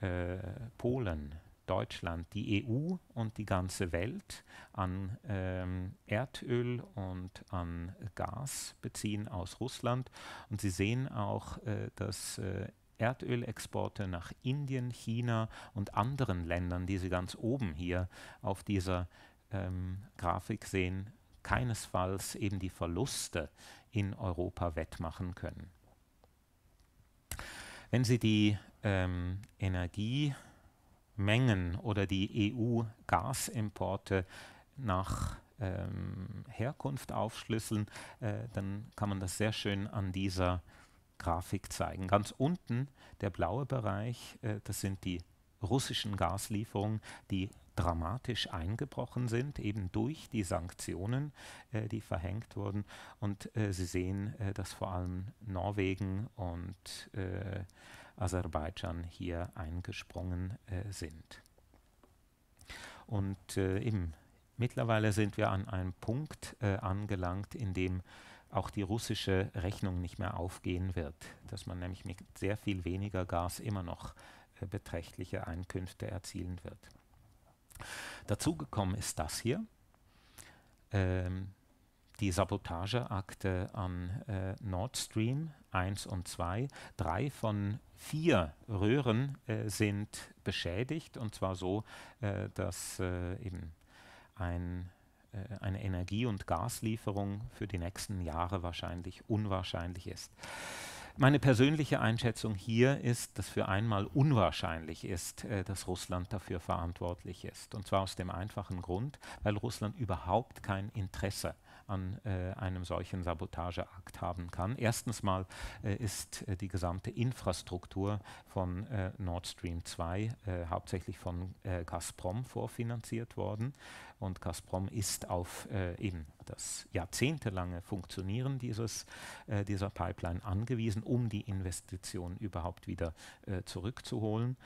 äh, Polen, Deutschland, die EU und die ganze Welt an ähm, Erdöl und an Gas beziehen aus Russland. Und Sie sehen auch, äh, dass äh, Erdölexporte nach Indien, China und anderen Ländern, die Sie ganz oben hier auf dieser ähm, Grafik sehen, keinesfalls eben die Verluste in Europa wettmachen können. Wenn Sie die ähm, Energiemengen oder die EU-Gasimporte nach ähm, Herkunft aufschlüsseln, äh, dann kann man das sehr schön an dieser Grafik zeigen. Ganz unten der blaue Bereich, äh, das sind die russischen Gaslieferungen, die dramatisch eingebrochen sind, eben durch die Sanktionen, äh, die verhängt wurden. Und äh, Sie sehen, äh, dass vor allem Norwegen und äh, Aserbaidschan hier eingesprungen äh, sind. Und äh, eben mittlerweile sind wir an einem Punkt angelangt, in dem auch die russische Rechnung nicht mehr aufgehen wird, dass man nämlich mit sehr viel weniger Gas immer noch beträchtliche Einkünfte erzielen wird. Dazu gekommen ist das hier, ähm, die Sabotageakte an äh, Nord Stream 1 und 2. Drei von vier Röhren äh, sind beschädigt und zwar so, äh, dass äh, eben ein äh, eine Energie- und Gaslieferung für die nächsten Jahre wahrscheinlich unwahrscheinlich ist. Meine persönliche Einschätzung hier ist, dass für einmal unwahrscheinlich ist, äh, dass Russland dafür verantwortlich ist. Und zwar aus dem einfachen Grund, weil Russland überhaupt kein Interesse an äh, einem solchen Sabotageakt haben kann. Erstens mal äh, ist äh, die gesamte Infrastruktur von äh, Nord Stream 2 äh, hauptsächlich von äh, Gazprom vorfinanziert worden. Und Gazprom ist auf äh, eben das jahrzehntelange Funktionieren dieses, äh, dieser Pipeline angewiesen, um die Investition überhaupt wieder äh, zurückzuholen.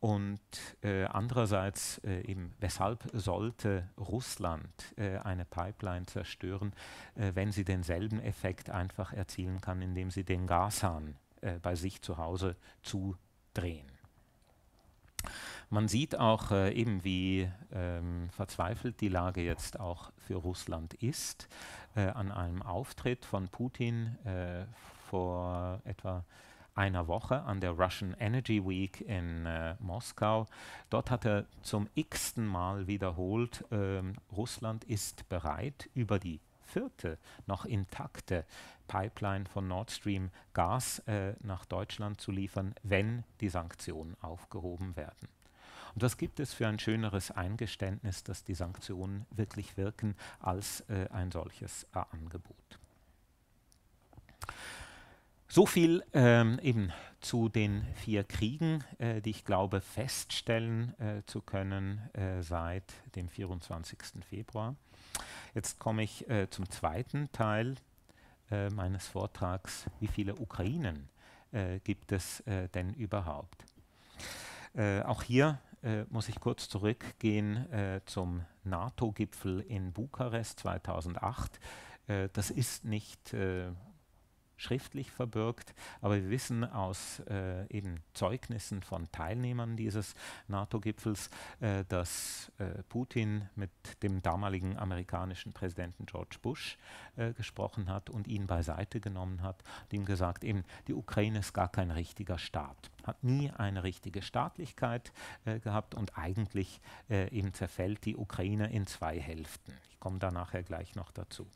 Und äh, andererseits äh, eben, weshalb sollte Russland äh, eine Pipeline zerstören, wenn sie denselben Effekt einfach erzielen kann, indem sie den Gashahn bei sich zu Hause zudrehen? Man sieht auch äh, eben, wie ähm, verzweifelt die Lage jetzt auch für Russland ist. Äh, an einem Auftritt von Putin äh, vor etwa einer Woche an der Russian Energy Week in äh, Moskau. Dort hat er zum x-ten Mal wiederholt, ähm, Russland ist bereit, über die vierte noch intakte Pipeline von Nord Stream Gas äh, nach Deutschland zu liefern, wenn die Sanktionen aufgehoben werden. Und was gibt es für ein schöneres Eingeständnis, dass die Sanktionen wirklich wirken, als äh, ein solches A äh, Angebot? So viel ähm, eben zu den vier Kriegen, äh, die ich glaube feststellen äh, zu können äh, seit dem 24. Februar. Jetzt komme ich äh, zum zweiten Teil äh, meines Vortrags. Wie viele Ukrainen gibt es denn überhaupt? auch hier äh, muss ich kurz zurückgehen äh, zum NATO-Gipfel in Bukarest 2008. Äh, das ist nicht äh, schriftlich verbirgt, aber wir wissen aus äh, eben Zeugnissen von Teilnehmern dieses NATO-Gipfels, äh, dass äh, Putin mit dem damaligen amerikanischen Präsidenten George Bush äh, gesprochen hat und ihn beiseite genommen hat und ihm gesagt, eben die Ukraine ist gar kein richtiger Staat, hat nie eine richtige Staatlichkeit äh, gehabt und eigentlich äh, eben zerfällt die Ukraine in zwei Hälften. Ich komme da nachher gleich noch dazu.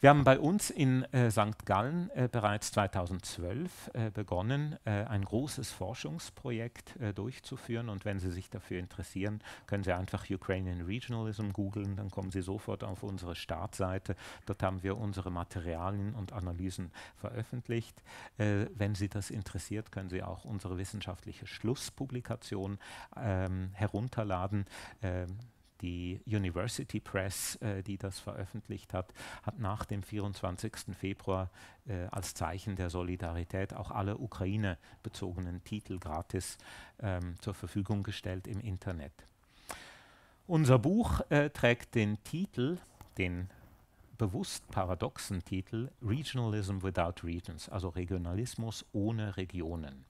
Wir haben bei uns in äh, St. Gallen äh, bereits 2012 äh, begonnen, äh, ein großes Forschungsprojekt äh, durchzuführen. Und wenn Sie sich dafür interessieren, können Sie einfach Ukrainian Regionalism googeln, dann kommen Sie sofort auf unsere Startseite. Dort haben wir unsere Materialien und Analysen veröffentlicht. Äh, wenn Sie das interessiert, können Sie auch unsere wissenschaftliche Schlusspublikation ähm, herunterladen. Ähm, die University Press, äh, die das veröffentlicht hat, hat nach dem 24. Februar äh, als Zeichen der Solidarität auch alle Ukraine bezogenen Titel gratis ähm, zur Verfügung gestellt im Internet. Unser Buch äh, trägt den Titel, den bewusst paradoxen Titel Regionalism Without Regions, also Regionalismus ohne Regionen.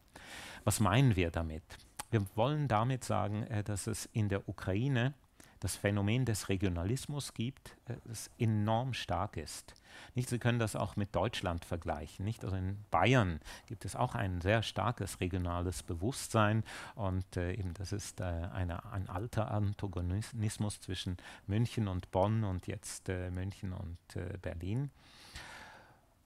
Was meinen wir damit? Wir wollen damit sagen, äh, dass es in der Ukraine das Phänomen des Regionalismus gibt, äh, das enorm stark ist. Nicht? Sie können das auch mit Deutschland vergleichen. Nicht? Also in Bayern gibt es auch ein sehr starkes regionales Bewusstsein und äh, eben das ist äh, eine, ein alter Antagonismus zwischen München und Bonn und jetzt äh, München und äh, Berlin.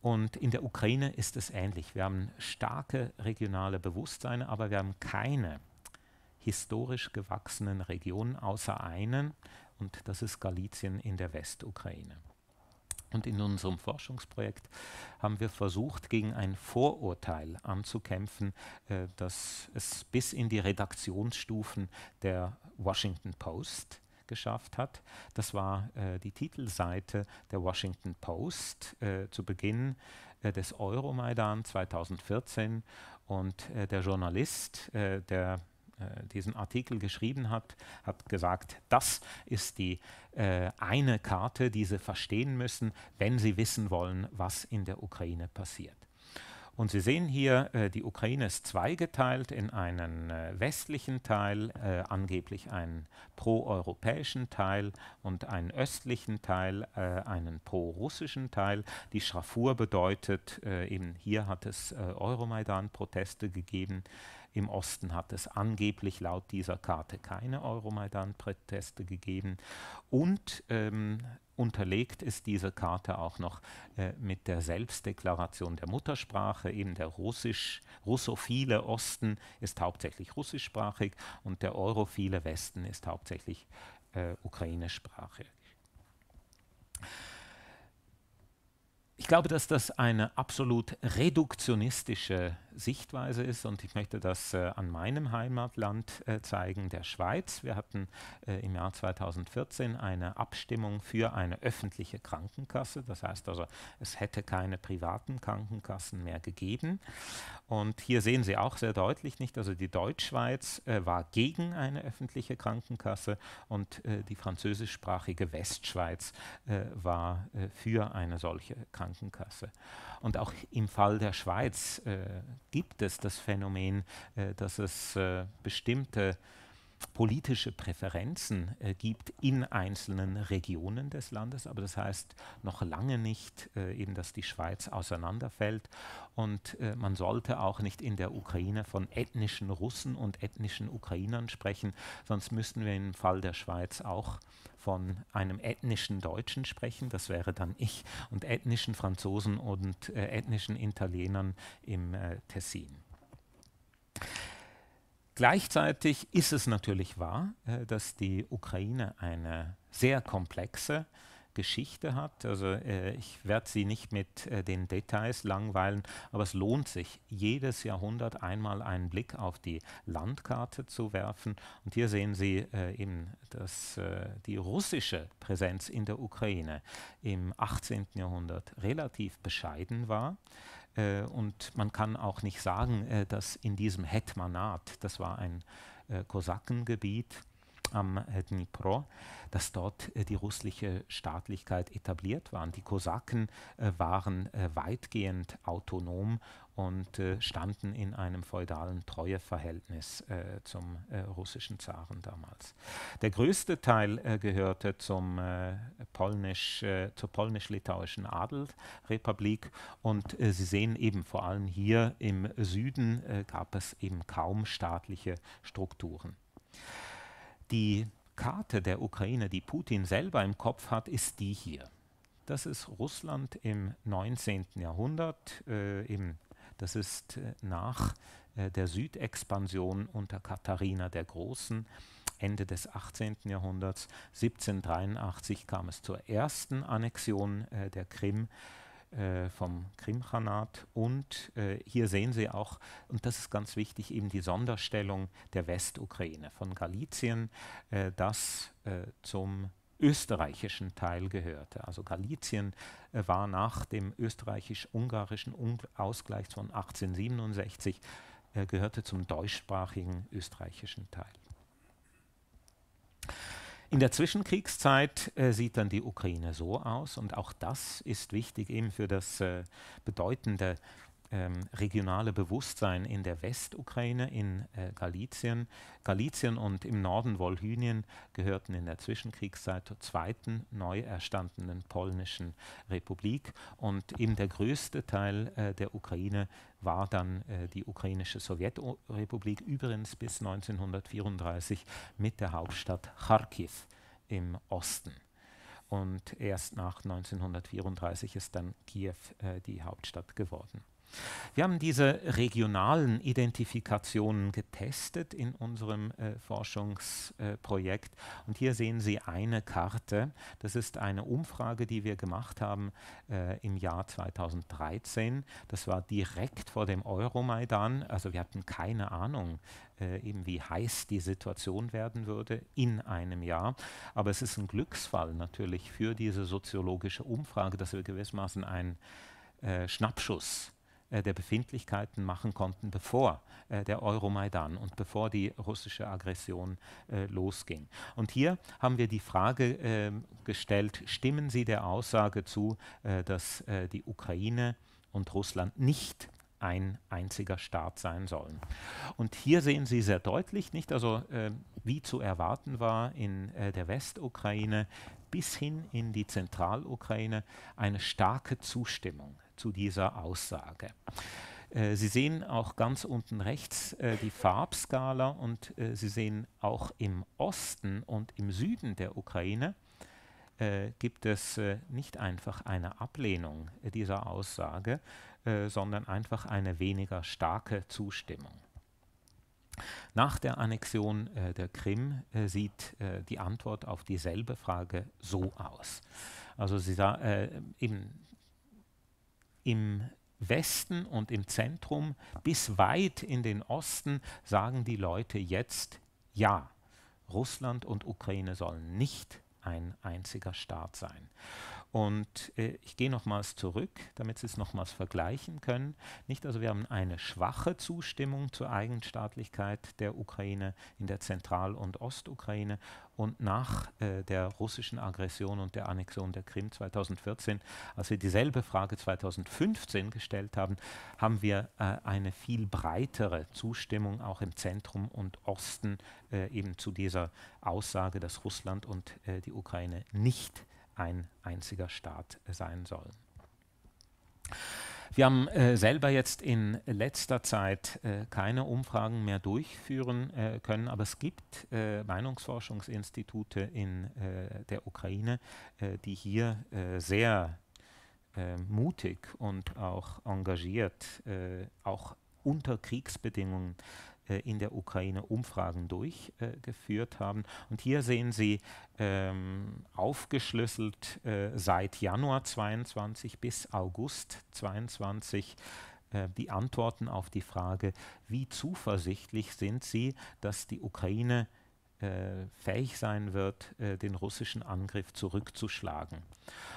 Und in der Ukraine ist es ähnlich. Wir haben starke regionale Bewusstseine, aber wir haben keine historisch gewachsenen Regionen außer einen, und das ist Galizien in der Westukraine. Und in unserem Forschungsprojekt haben wir versucht, gegen ein Vorurteil anzukämpfen, äh, das es bis in die Redaktionsstufen der Washington Post geschafft hat. Das war äh, die Titelseite der Washington Post äh, zu Beginn äh, des Euromaidan 2014 und äh, der Journalist, äh, der äh, diesen Artikel geschrieben hat, hat gesagt, das ist die äh, eine Karte, die Sie verstehen müssen, wenn Sie wissen wollen, was in der Ukraine passiert. Und Sie sehen hier, äh, die Ukraine ist zweigeteilt in einen äh, westlichen Teil, äh, angeblich einen proeuropäischen Teil und einen östlichen Teil, äh, einen pro-russischen Teil. Die Schraffur bedeutet, äh, eben hier hat es Euromaidan-Proteste gegeben. Im Osten hat es angeblich laut dieser Karte keine Euromaidan-Proteste gegeben. Und ähm, unterlegt ist diese Karte auch noch äh, mit der Selbstdeklaration der Muttersprache. Eben der russisch, russophile Osten ist hauptsächlich russischsprachig und der europhile Westen ist hauptsächlich äh, ukrainischsprachig. Ich glaube, dass das eine absolut reduktionistische Sichtweise ist und ich möchte das äh, an meinem Heimatland äh, zeigen, der Schweiz. Wir hatten äh, im Jahr 2014 eine Abstimmung für eine öffentliche Krankenkasse. Das heißt also, es hätte keine privaten Krankenkassen mehr gegeben. Und hier sehen Sie auch sehr deutlich nicht, also die Deutschschweiz äh, war gegen eine öffentliche Krankenkasse und äh, die französischsprachige Westschweiz äh, war für eine solche Krankenkasse. Und auch im Fall der Schweiz gibt es das Phänomen, äh, dass es äh, bestimmte politische Präferenzen äh, gibt in einzelnen Regionen des Landes, aber das heißt noch lange nicht äh, eben, dass die Schweiz auseinanderfällt und äh, man sollte auch nicht in der Ukraine von ethnischen Russen und ethnischen Ukrainern sprechen, sonst müssten wir im Fall der Schweiz auch von einem ethnischen Deutschen sprechen, das wäre dann ich, und ethnischen Franzosen und äh, ethnischen Italienern im äh, Tessin. Gleichzeitig ist es natürlich wahr, äh, dass die Ukraine eine sehr komplexe Geschichte hat. Also äh, ich werde Sie nicht mit äh, den Details langweilen, aber es lohnt sich, jedes Jahrhundert einmal einen Blick auf die Landkarte zu werfen. Und hier sehen Sie äh, eben das, äh, die russische Präsenz in der Ukraine im 18. Jahrhundert relativ bescheiden war. Äh, und man kann auch nicht sagen, äh, dass in diesem Hetmanat, das war ein Kosakengebiet, am äh, Dnipro, dass dort äh, die russische Staatlichkeit etabliert war. Die Kosaken äh, waren weitgehend autonom und standen in einem feudalen Treueverhältnis zum russischen Zaren damals. Der größte Teil gehörte zum, polnisch, zur polnisch-litauischen Adelrepublik und Sie sehen eben vor allem hier im Süden gab es eben kaum staatliche Strukturen. Die Karte der Ukraine, die Putin selber im Kopf hat, ist die hier. Das ist Russland im 19. Jahrhundert, äh, im, das ist äh, nach äh, der Südexpansion unter Katharina der Großen. Ende des 18. Jahrhunderts, 1783 kam es zur ersten Annexion äh, der Krim. Äh, vom Krimchanat. Und äh, hier sehen Sie auch, und das ist ganz wichtig, eben die Sonderstellung der Westukraine von Galizien, äh, das zum österreichischen Teil gehörte. Also Galizien äh, war nach dem österreichisch-ungarischen Ausgleich von 1867 äh, gehörte zum deutschsprachigen österreichischen Teil. In der Zwischenkriegszeit äh, sieht dann die Ukraine so aus und auch das ist wichtig eben für das äh, bedeutende ähm, regionale Bewusstsein in der Westukraine, in äh, Galizien. Galizien und im Norden Wolhynien gehörten in der Zwischenkriegszeit zur zweiten neu erstandenen polnischen Republik und eben der größte Teil äh, der Ukraine war dann äh, die ukrainische Sowjetrepublik, übrigens bis 1934 mit der Hauptstadt Kharkiv im Osten und erst nach 1934 ist dann Kiew äh, die Hauptstadt geworden. Wir haben diese regionalen Identifikationen getestet in unserem äh, Forschungsprojekt. Äh, und hier sehen Sie eine Karte. Das ist eine Umfrage, die wir gemacht haben äh, im Jahr 2013. Das war direkt vor dem Euromaidan. Also wir hatten keine Ahnung, äh, eben wie heiß die Situation werden würde in einem Jahr. Aber es ist ein Glücksfall natürlich für diese soziologische Umfrage, dass wir gewissermaßen einen äh, Schnappschuss haben äh, der Befindlichkeiten machen konnten, bevor äh, der Euromaidan und bevor die russische Aggression äh, losging. Und hier haben wir die Frage ähm, gestellt, stimmen Sie der Aussage zu, dass die Ukraine und Russland nicht ein einziger Staat sein sollen. Und hier sehen Sie sehr deutlich, nicht also äh, wie zu erwarten war in äh, der Westukraine bis hin in die Zentralukraine eine starke Zustimmung zu dieser Aussage. Äh, sie sehen auch ganz unten rechts äh, die Farbskala und äh, Sie sehen auch im Osten und im Süden der Ukraine äh, gibt es äh, nicht einfach eine Ablehnung dieser Aussage, sondern einfach eine weniger starke Zustimmung. Nach der Annexion äh, der Krim äh, sieht äh, die Antwort auf dieselbe Frage so aus. Also sie sah, eben im Westen und im Zentrum bis weit in den Osten sagen die Leute jetzt ja. Russland und Ukraine sollen nicht ein einziger Staat sein. Und äh, ich gehe nochmals zurück, damit Sie es nochmals vergleichen können. Nicht, also wir haben eine schwache Zustimmung zur Eigenstaatlichkeit der Ukraine in der Zentral- und Ostukraine. Und nach äh, der russischen Aggression und der Annexion der Krim 2014, als wir dieselbe Frage 2015 gestellt haben, haben wir äh, eine viel breitere Zustimmung auch im Zentrum und Osten äh, eben zu dieser Aussage, dass Russland und äh, die Ukraine nicht ein einziger Staat sein soll. Wir haben äh, selber jetzt in letzter Zeit äh, keine Umfragen mehr durchführen äh, können, aber es gibt äh, Meinungsforschungsinstitute in äh, der Ukraine, äh, die hier sehr mutig und auch engagiert, auch unter Kriegsbedingungen äh, in der Ukraine Umfragen durchgeführt äh, haben. Und hier sehen Sie ähm, aufgeschlüsselt äh, seit Januar 22 bis August 22 die Antworten auf die Frage, wie zuversichtlich sind Sie, dass die Ukraine äh, fähig sein wird, äh, den russischen Angriff zurückzuschlagen.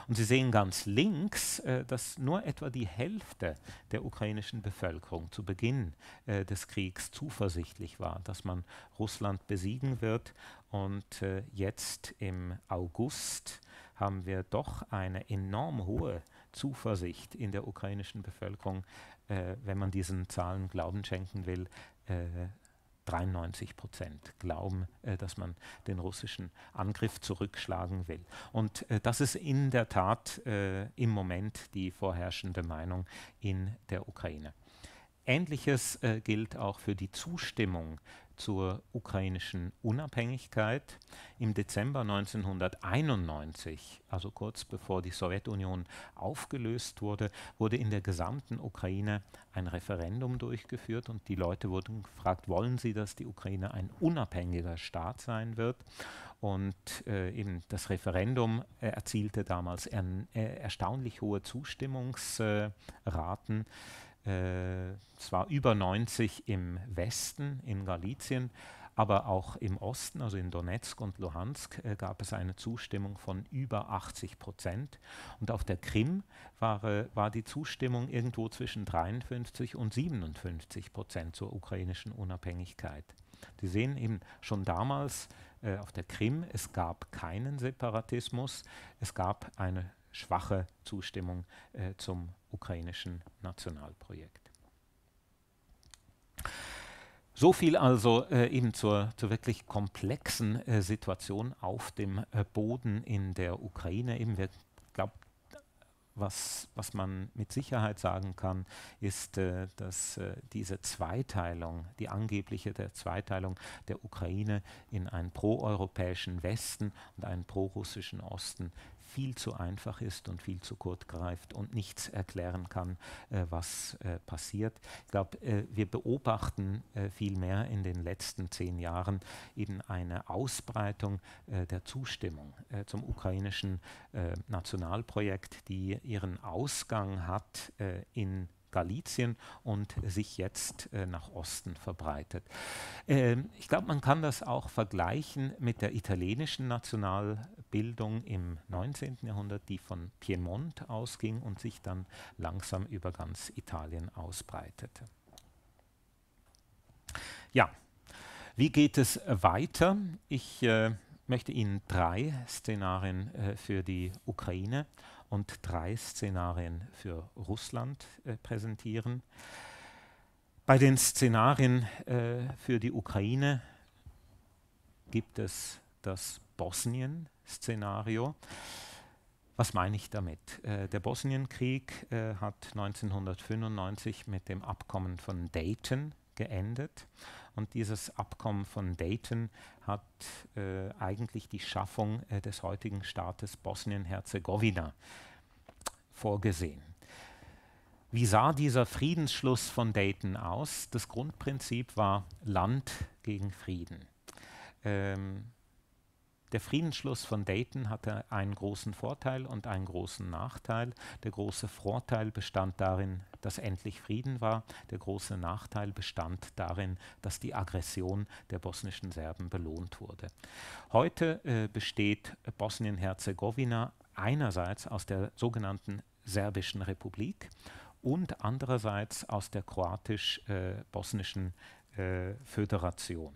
Und Sie sehen ganz links, äh, dass nur etwa die Hälfte der ukrainischen Bevölkerung zu Beginn äh, des Kriegs zuversichtlich war, dass man Russland besiegen wird. Und äh, jetzt im August haben wir doch eine enorm hohe Zuversicht in der ukrainischen Bevölkerung, äh, wenn man diesen Zahlen Glauben schenken will, 93 Prozent glauben, äh, dass man den russischen Angriff zurückschlagen will. Und äh, das ist in der Tat äh, im Moment die vorherrschende Meinung in der Ukraine. Ähnliches äh, gilt auch für die Zustimmung zur ukrainischen Unabhängigkeit. Im Dezember 1991, also kurz bevor die Sowjetunion aufgelöst wurde, wurde in der gesamten Ukraine ein Referendum durchgeführt und die Leute wurden gefragt, wollen sie, dass die Ukraine ein unabhängiger Staat sein wird? Und äh, eben das Referendum äh, erzielte damals er, äh, erstaunlich hohe Zustimmungsraten äh, zwar über 90 im Westen, in Galizien, aber auch im Osten, also in Donetsk und Luhansk, äh, gab es eine Zustimmung von über 80 Prozent. Und auf der Krim war, äh, war die Zustimmung irgendwo zwischen 53 und 57 Prozent zur ukrainischen Unabhängigkeit. Sie sehen eben schon damals äh, auf der Krim, es gab keinen Separatismus, es gab eine schwache Zustimmung äh, zum ukrainischen Nationalprojekt. So viel also äh, eben zur, zur, wirklich komplexen äh, Situation auf dem äh, Boden in der Ukraine. Eben, wir glauben, was, was man mit Sicherheit sagen kann, ist, äh, dass äh, diese Zweiteilung, die angebliche der Zweiteilung der Ukraine in einen proeuropäischen Westen und einen prorussischen Osten viel zu einfach ist und viel zu kurz greift und nichts erklären kann, äh, was äh, passiert. Ich glaube, äh, wir beobachten äh, vielmehr in den letzten zehn Jahren eben eine Ausbreitung äh, der Zustimmung zum ukrainischen Nationalprojekt, die ihren Ausgang hat in Galizien und sich jetzt äh, nach Osten verbreitet. Ähm, ich glaube, man kann das auch vergleichen mit der italienischen National Bildung im 19. Jahrhundert, die von Piemont ausging und sich dann langsam über ganz Italien ausbreitete. Ja, wie geht es weiter? Ich äh, möchte Ihnen drei Szenarien äh, für die Ukraine und drei Szenarien für Russland äh, präsentieren. Bei den Szenarien äh, für die Ukraine gibt es das Bosnien-Szenario. Was meine ich damit? Äh, der Bosnienkrieg äh, hat 1995 mit dem Abkommen von Dayton geendet. Und dieses Abkommen von Dayton hat äh, eigentlich die Schaffung des heutigen Staates Bosnien-Herzegowina vorgesehen. Wie sah dieser Friedensschluss von Dayton aus? Das Grundprinzip war Land gegen Frieden. Ähm, der Friedensschluss von Dayton hatte einen großen Vorteil und einen großen Nachteil. Der große Vorteil bestand darin, dass endlich Frieden war. Der große Nachteil bestand darin, dass die Aggression der bosnischen Serben belohnt wurde. Heute äh, besteht Bosnien-Herzegowina einerseits aus der sogenannten Serbischen Republik und andererseits aus der kroatisch-bosnischen äh, äh, Föderation.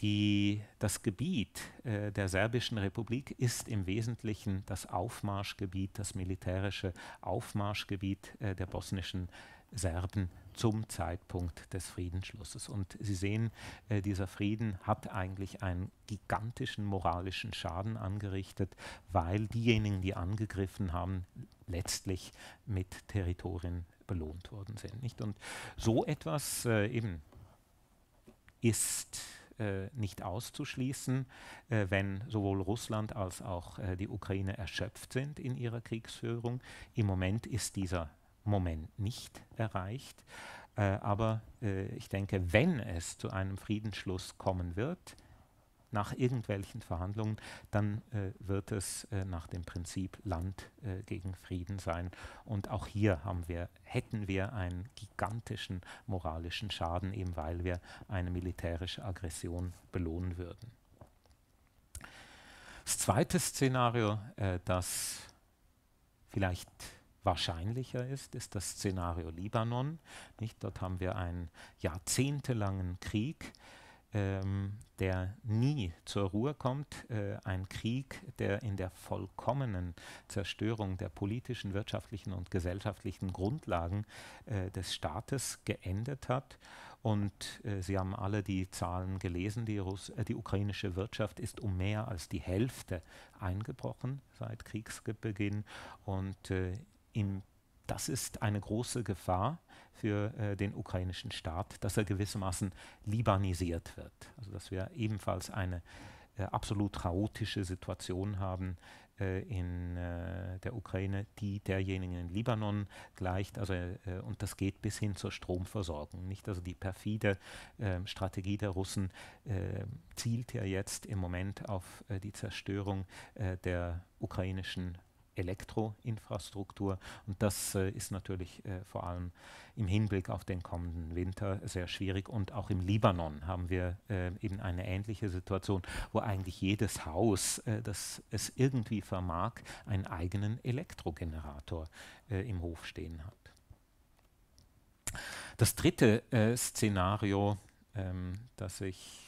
Die, das Gebiet äh, der Serbischen Republik ist im Wesentlichen das Aufmarschgebiet, das militärische Aufmarschgebiet äh, der bosnischen Serben zum Zeitpunkt des Friedensschlusses. Und Sie sehen, äh, dieser Frieden hat eigentlich einen gigantischen moralischen Schaden angerichtet, weil diejenigen, die angegriffen haben, letztlich mit Territorien belohnt worden sind. Nicht? Und so etwas äh, eben ist äh, nicht auszuschließen, äh, wenn sowohl Russland als auch äh, die Ukraine erschöpft sind in ihrer Kriegsführung. Im Moment ist dieser Moment nicht erreicht. Äh, aber ich denke, wenn es zu einem Friedensschluss kommen wird, nach irgendwelchen Verhandlungen, dann äh, wird es äh, nach dem Prinzip Land äh, gegen Frieden sein. Und auch hier haben wir, hätten wir einen gigantischen moralischen Schaden, eben weil wir eine militärische Aggression belohnen würden. Das zweite Szenario, äh, das vielleicht wahrscheinlicher ist, ist das Szenario Libanon. Nicht? Dort haben wir einen jahrzehntelangen Krieg, ähm, der nie zur Ruhe kommt, äh, ein Krieg, der in der vollkommenen Zerstörung der politischen, wirtschaftlichen und gesellschaftlichen Grundlagen äh, des Staates geendet hat. Und äh, Sie haben alle die Zahlen gelesen, die, Russ äh, die ukrainische Wirtschaft ist um mehr als die Hälfte eingebrochen seit Kriegsbeginn. Und äh, im, das ist eine große Gefahr für äh, den ukrainischen Staat, dass er gewissermaßen libanisiert wird. Also dass wir ebenfalls eine äh, absolut chaotische Situation haben äh, in äh, der Ukraine, die derjenigen in Libanon gleicht. Also, äh, und das geht bis hin zur Stromversorgung. Nicht? Also die perfide ähm, Strategie der Russen ähm, zielt ja jetzt im Moment auf äh, die Zerstörung der ukrainischen Elektroinfrastruktur. Und das äh, ist natürlich äh, vor allem im Hinblick auf den kommenden Winter sehr schwierig. Und auch im Libanon haben wir äh, eben eine ähnliche Situation, wo eigentlich jedes Haus, äh, das es irgendwie vermag, einen eigenen Elektrogenerator äh, im Hof stehen hat. Das dritte äh, Szenario, ähm, das ich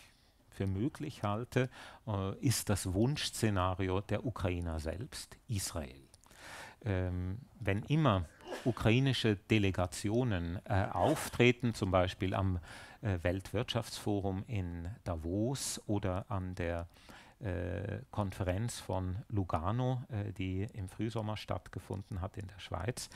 für möglich halte, äh, ist das Wunschszenario der Ukrainer selbst, Israel. Ähm, wenn immer ukrainische Delegationen äh, auftreten, zum Beispiel am äh, Weltwirtschaftsforum in Davos oder an der äh, Konferenz von Lugano, äh, die im Frühsommer stattgefunden hat in der Schweiz,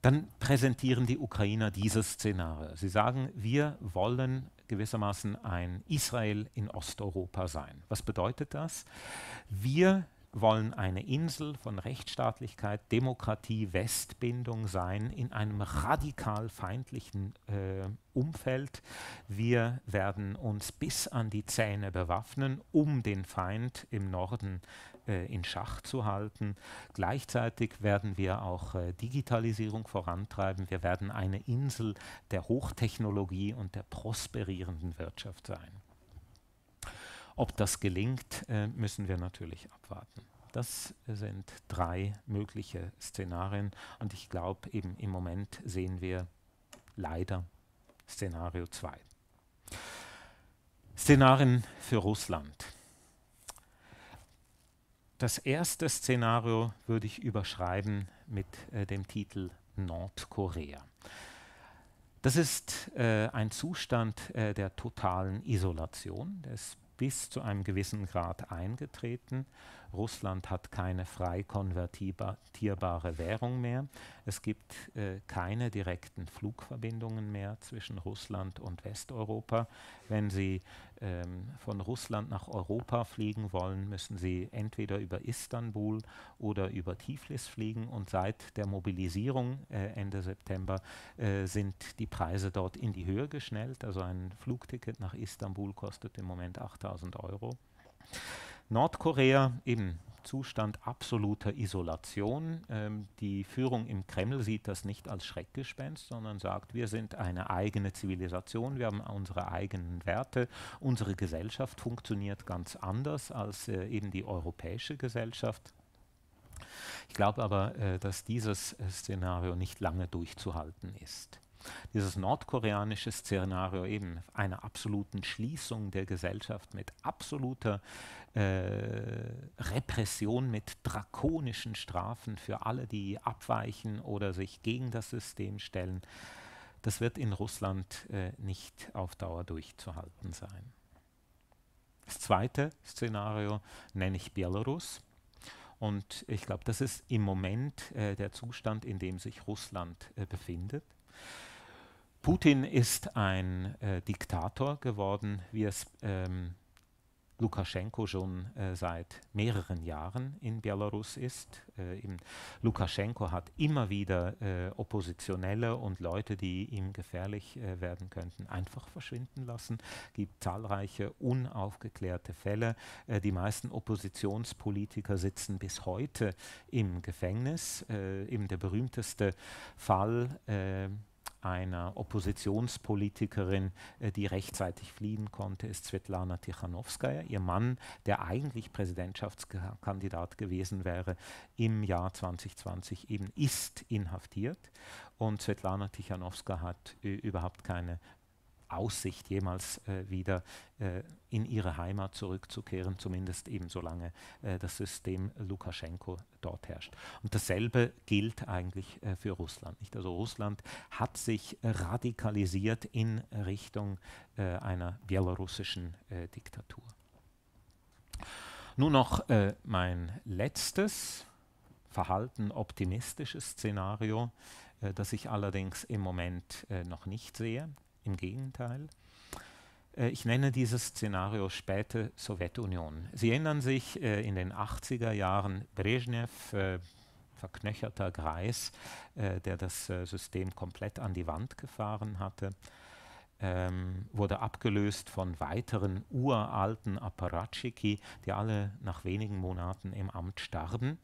dann präsentieren die Ukrainer dieses Szenario. Sie sagen, wir wollen gewissermaßen ein Israel in Osteuropa sein. Was bedeutet das? Wir wollen eine Insel von Rechtsstaatlichkeit, Demokratie, Westbindung sein in einem radikal feindlichen äh, Umfeld. Wir werden uns bis an die Zähne bewaffnen, um den Feind im Norden äh, in Schach zu halten. Gleichzeitig werden wir auch äh, Digitalisierung vorantreiben. Wir werden eine Insel der Hochtechnologie und der prosperierenden Wirtschaft sein. Ob das gelingt, äh, müssen wir natürlich abwarten. Das sind drei mögliche Szenarien und ich glaube, eben im Moment sehen wir leider Szenario 2. Szenarien für Russland. Das erste Szenario würde ich überschreiben mit äh, dem Titel Nordkorea. Das ist äh, ein Zustand äh, der totalen Isolation, des ist bis zu einem gewissen Grad eingetreten Russland hat keine frei konvertierbare Währung mehr. Es gibt äh, keine direkten Flugverbindungen mehr zwischen Russland und Westeuropa. Wenn Sie ähm, von Russland nach Europa fliegen wollen, müssen Sie entweder über Istanbul oder über Tiflis fliegen. Und seit der Mobilisierung äh, Ende September äh, sind die Preise dort in die Höhe geschnellt. Also ein Flugticket nach Istanbul kostet im Moment 8000 Euro. Nordkorea im Zustand absoluter Isolation. Ähm, die Führung im Kreml sieht das nicht als Schreckgespenst, sondern sagt, wir sind eine eigene Zivilisation, wir haben unsere eigenen Werte, unsere Gesellschaft funktioniert ganz anders als äh, eben die europäische Gesellschaft. Ich glaube aber, äh, dass dieses äh, Szenario nicht lange durchzuhalten ist dieses nordkoreanische Szenario eben einer absoluten Schließung der Gesellschaft mit absoluter äh, Repression mit drakonischen Strafen für alle, die abweichen oder sich gegen das System stellen. Das wird in Russland äh, nicht auf Dauer durchzuhalten sein. Das zweite Szenario nenne ich Belarus. Und ich glaube, das ist im Moment äh, der Zustand, in dem sich Russland äh, befindet. Putin ist ein äh, Diktator geworden, wie es ähm, Lukaschenko schon äh, seit mehreren Jahren in Belarus ist. Äh, Lukaschenko hat immer wieder äh, Oppositionelle und Leute, die ihm gefährlich äh, werden könnten, einfach verschwinden lassen. Es gibt zahlreiche unaufgeklärte Fälle. Äh, die meisten Oppositionspolitiker sitzen bis heute im Gefängnis. Äh, eben der berühmteste Fall einer Oppositionspolitikerin, äh, die rechtzeitig fliehen konnte, ist Svetlana Tichanowskaja. Ihr Mann, der eigentlich Präsidentschaftskandidat gewesen wäre, im Jahr 2020 eben ist inhaftiert. Und Svetlana Tichanowska hat äh, überhaupt keine Aussicht, jemals äh, wieder äh, in ihre Heimat zurückzukehren, zumindest eben solange äh, das System Lukaschenko dort herrscht. Und dasselbe gilt eigentlich äh, für Russland. Nicht? Also Russland hat sich radikalisiert in Richtung äh, einer belarussischen äh, Diktatur. Nun noch mein letztes verhalten optimistisches Szenario, das ich allerdings im Moment noch nicht sehe. Im Gegenteil. Äh, ich nenne dieses Szenario späte Sowjetunion. Sie erinnern sich äh, in den 80er Jahren Brezhnev, äh, verknöcherter Greis, äh, der das äh, System komplett an die Wand gefahren hatte, ähm, wurde abgelöst von weiteren uralten Apparatschiki, die alle nach wenigen Monaten im Amt starben.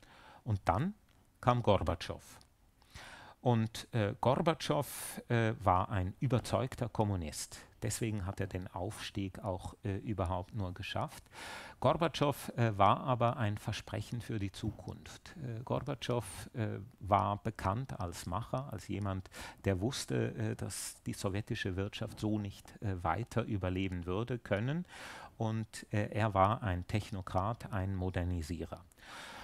Und dann kam Gorbatschow. Und äh, Gorbatschow äh, war ein überzeugter Kommunist. Deswegen hat er den Aufstieg auch äh, überhaupt nur geschafft. Gorbatschow äh, war aber ein Versprechen für die Zukunft. Äh, Gorbatschow äh, war bekannt als Macher, als jemand, der wusste, äh, dass die sowjetische Wirtschaft so nicht äh, weiter überleben würde können. Und er war ein Technokrat, ein Modernisierer.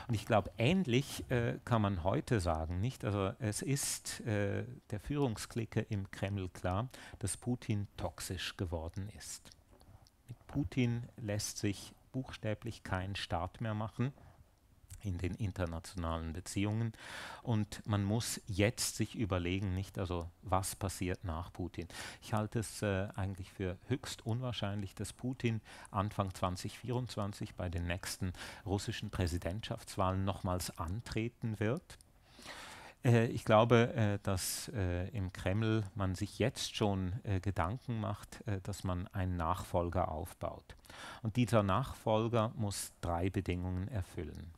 Und ich glaube, ähnlich äh, kann man heute sagen, nicht? Also es ist äh, der Führungsklicke im Kreml klar, dass Putin toxisch geworden ist. Mit Putin lässt sich buchstäblich kein Staat mehr machen in den internationalen Beziehungen. Und man muss jetzt sich überlegen, nicht also, was passiert nach Putin. Ich halte es äh, eigentlich für höchst unwahrscheinlich, dass Putin Anfang 2024 bei den nächsten russischen Präsidentschaftswahlen nochmals antreten wird. Äh, ich glaube, äh, dass äh, im Kreml man sich jetzt schon Gedanken macht, dass man einen Nachfolger aufbaut. Und dieser Nachfolger muss drei Bedingungen erfüllen.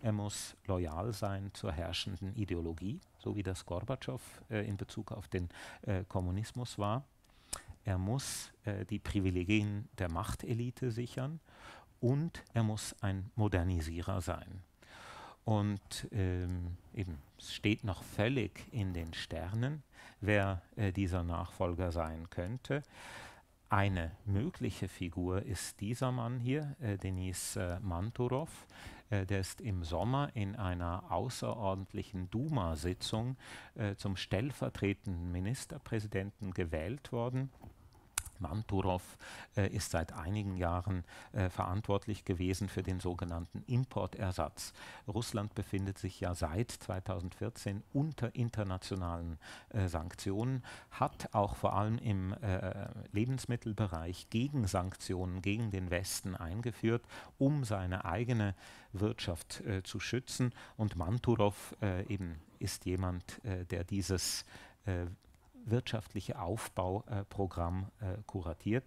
Er muss loyal sein zur herrschenden Ideologie, so wie das Gorbatschow äh, in Bezug auf den äh, Kommunismus war. Er muss äh, die Privilegien der Machtelite sichern und er muss ein Modernisierer sein. Und ähm, eben, es steht noch völlig in den Sternen, wer äh, dieser Nachfolger sein könnte. Eine mögliche Figur ist dieser Mann hier, äh, Denis äh, Manturov, äh, der ist im Sommer in einer außerordentlichen Duma-Sitzung äh, zum stellvertretenden Ministerpräsidenten gewählt worden. Manturov äh, ist seit einigen Jahren äh, verantwortlich gewesen für den sogenannten Importersatz. Russland befindet sich ja seit 2014 unter internationalen äh, Sanktionen, hat auch vor allem im äh, Lebensmittelbereich Gegensanktionen gegen den Westen eingeführt, um seine eigene Wirtschaft äh, zu schützen. Und Manturov äh, eben ist jemand, der dieses wirtschaftliche Aufbauprogramm äh, äh, kuratiert.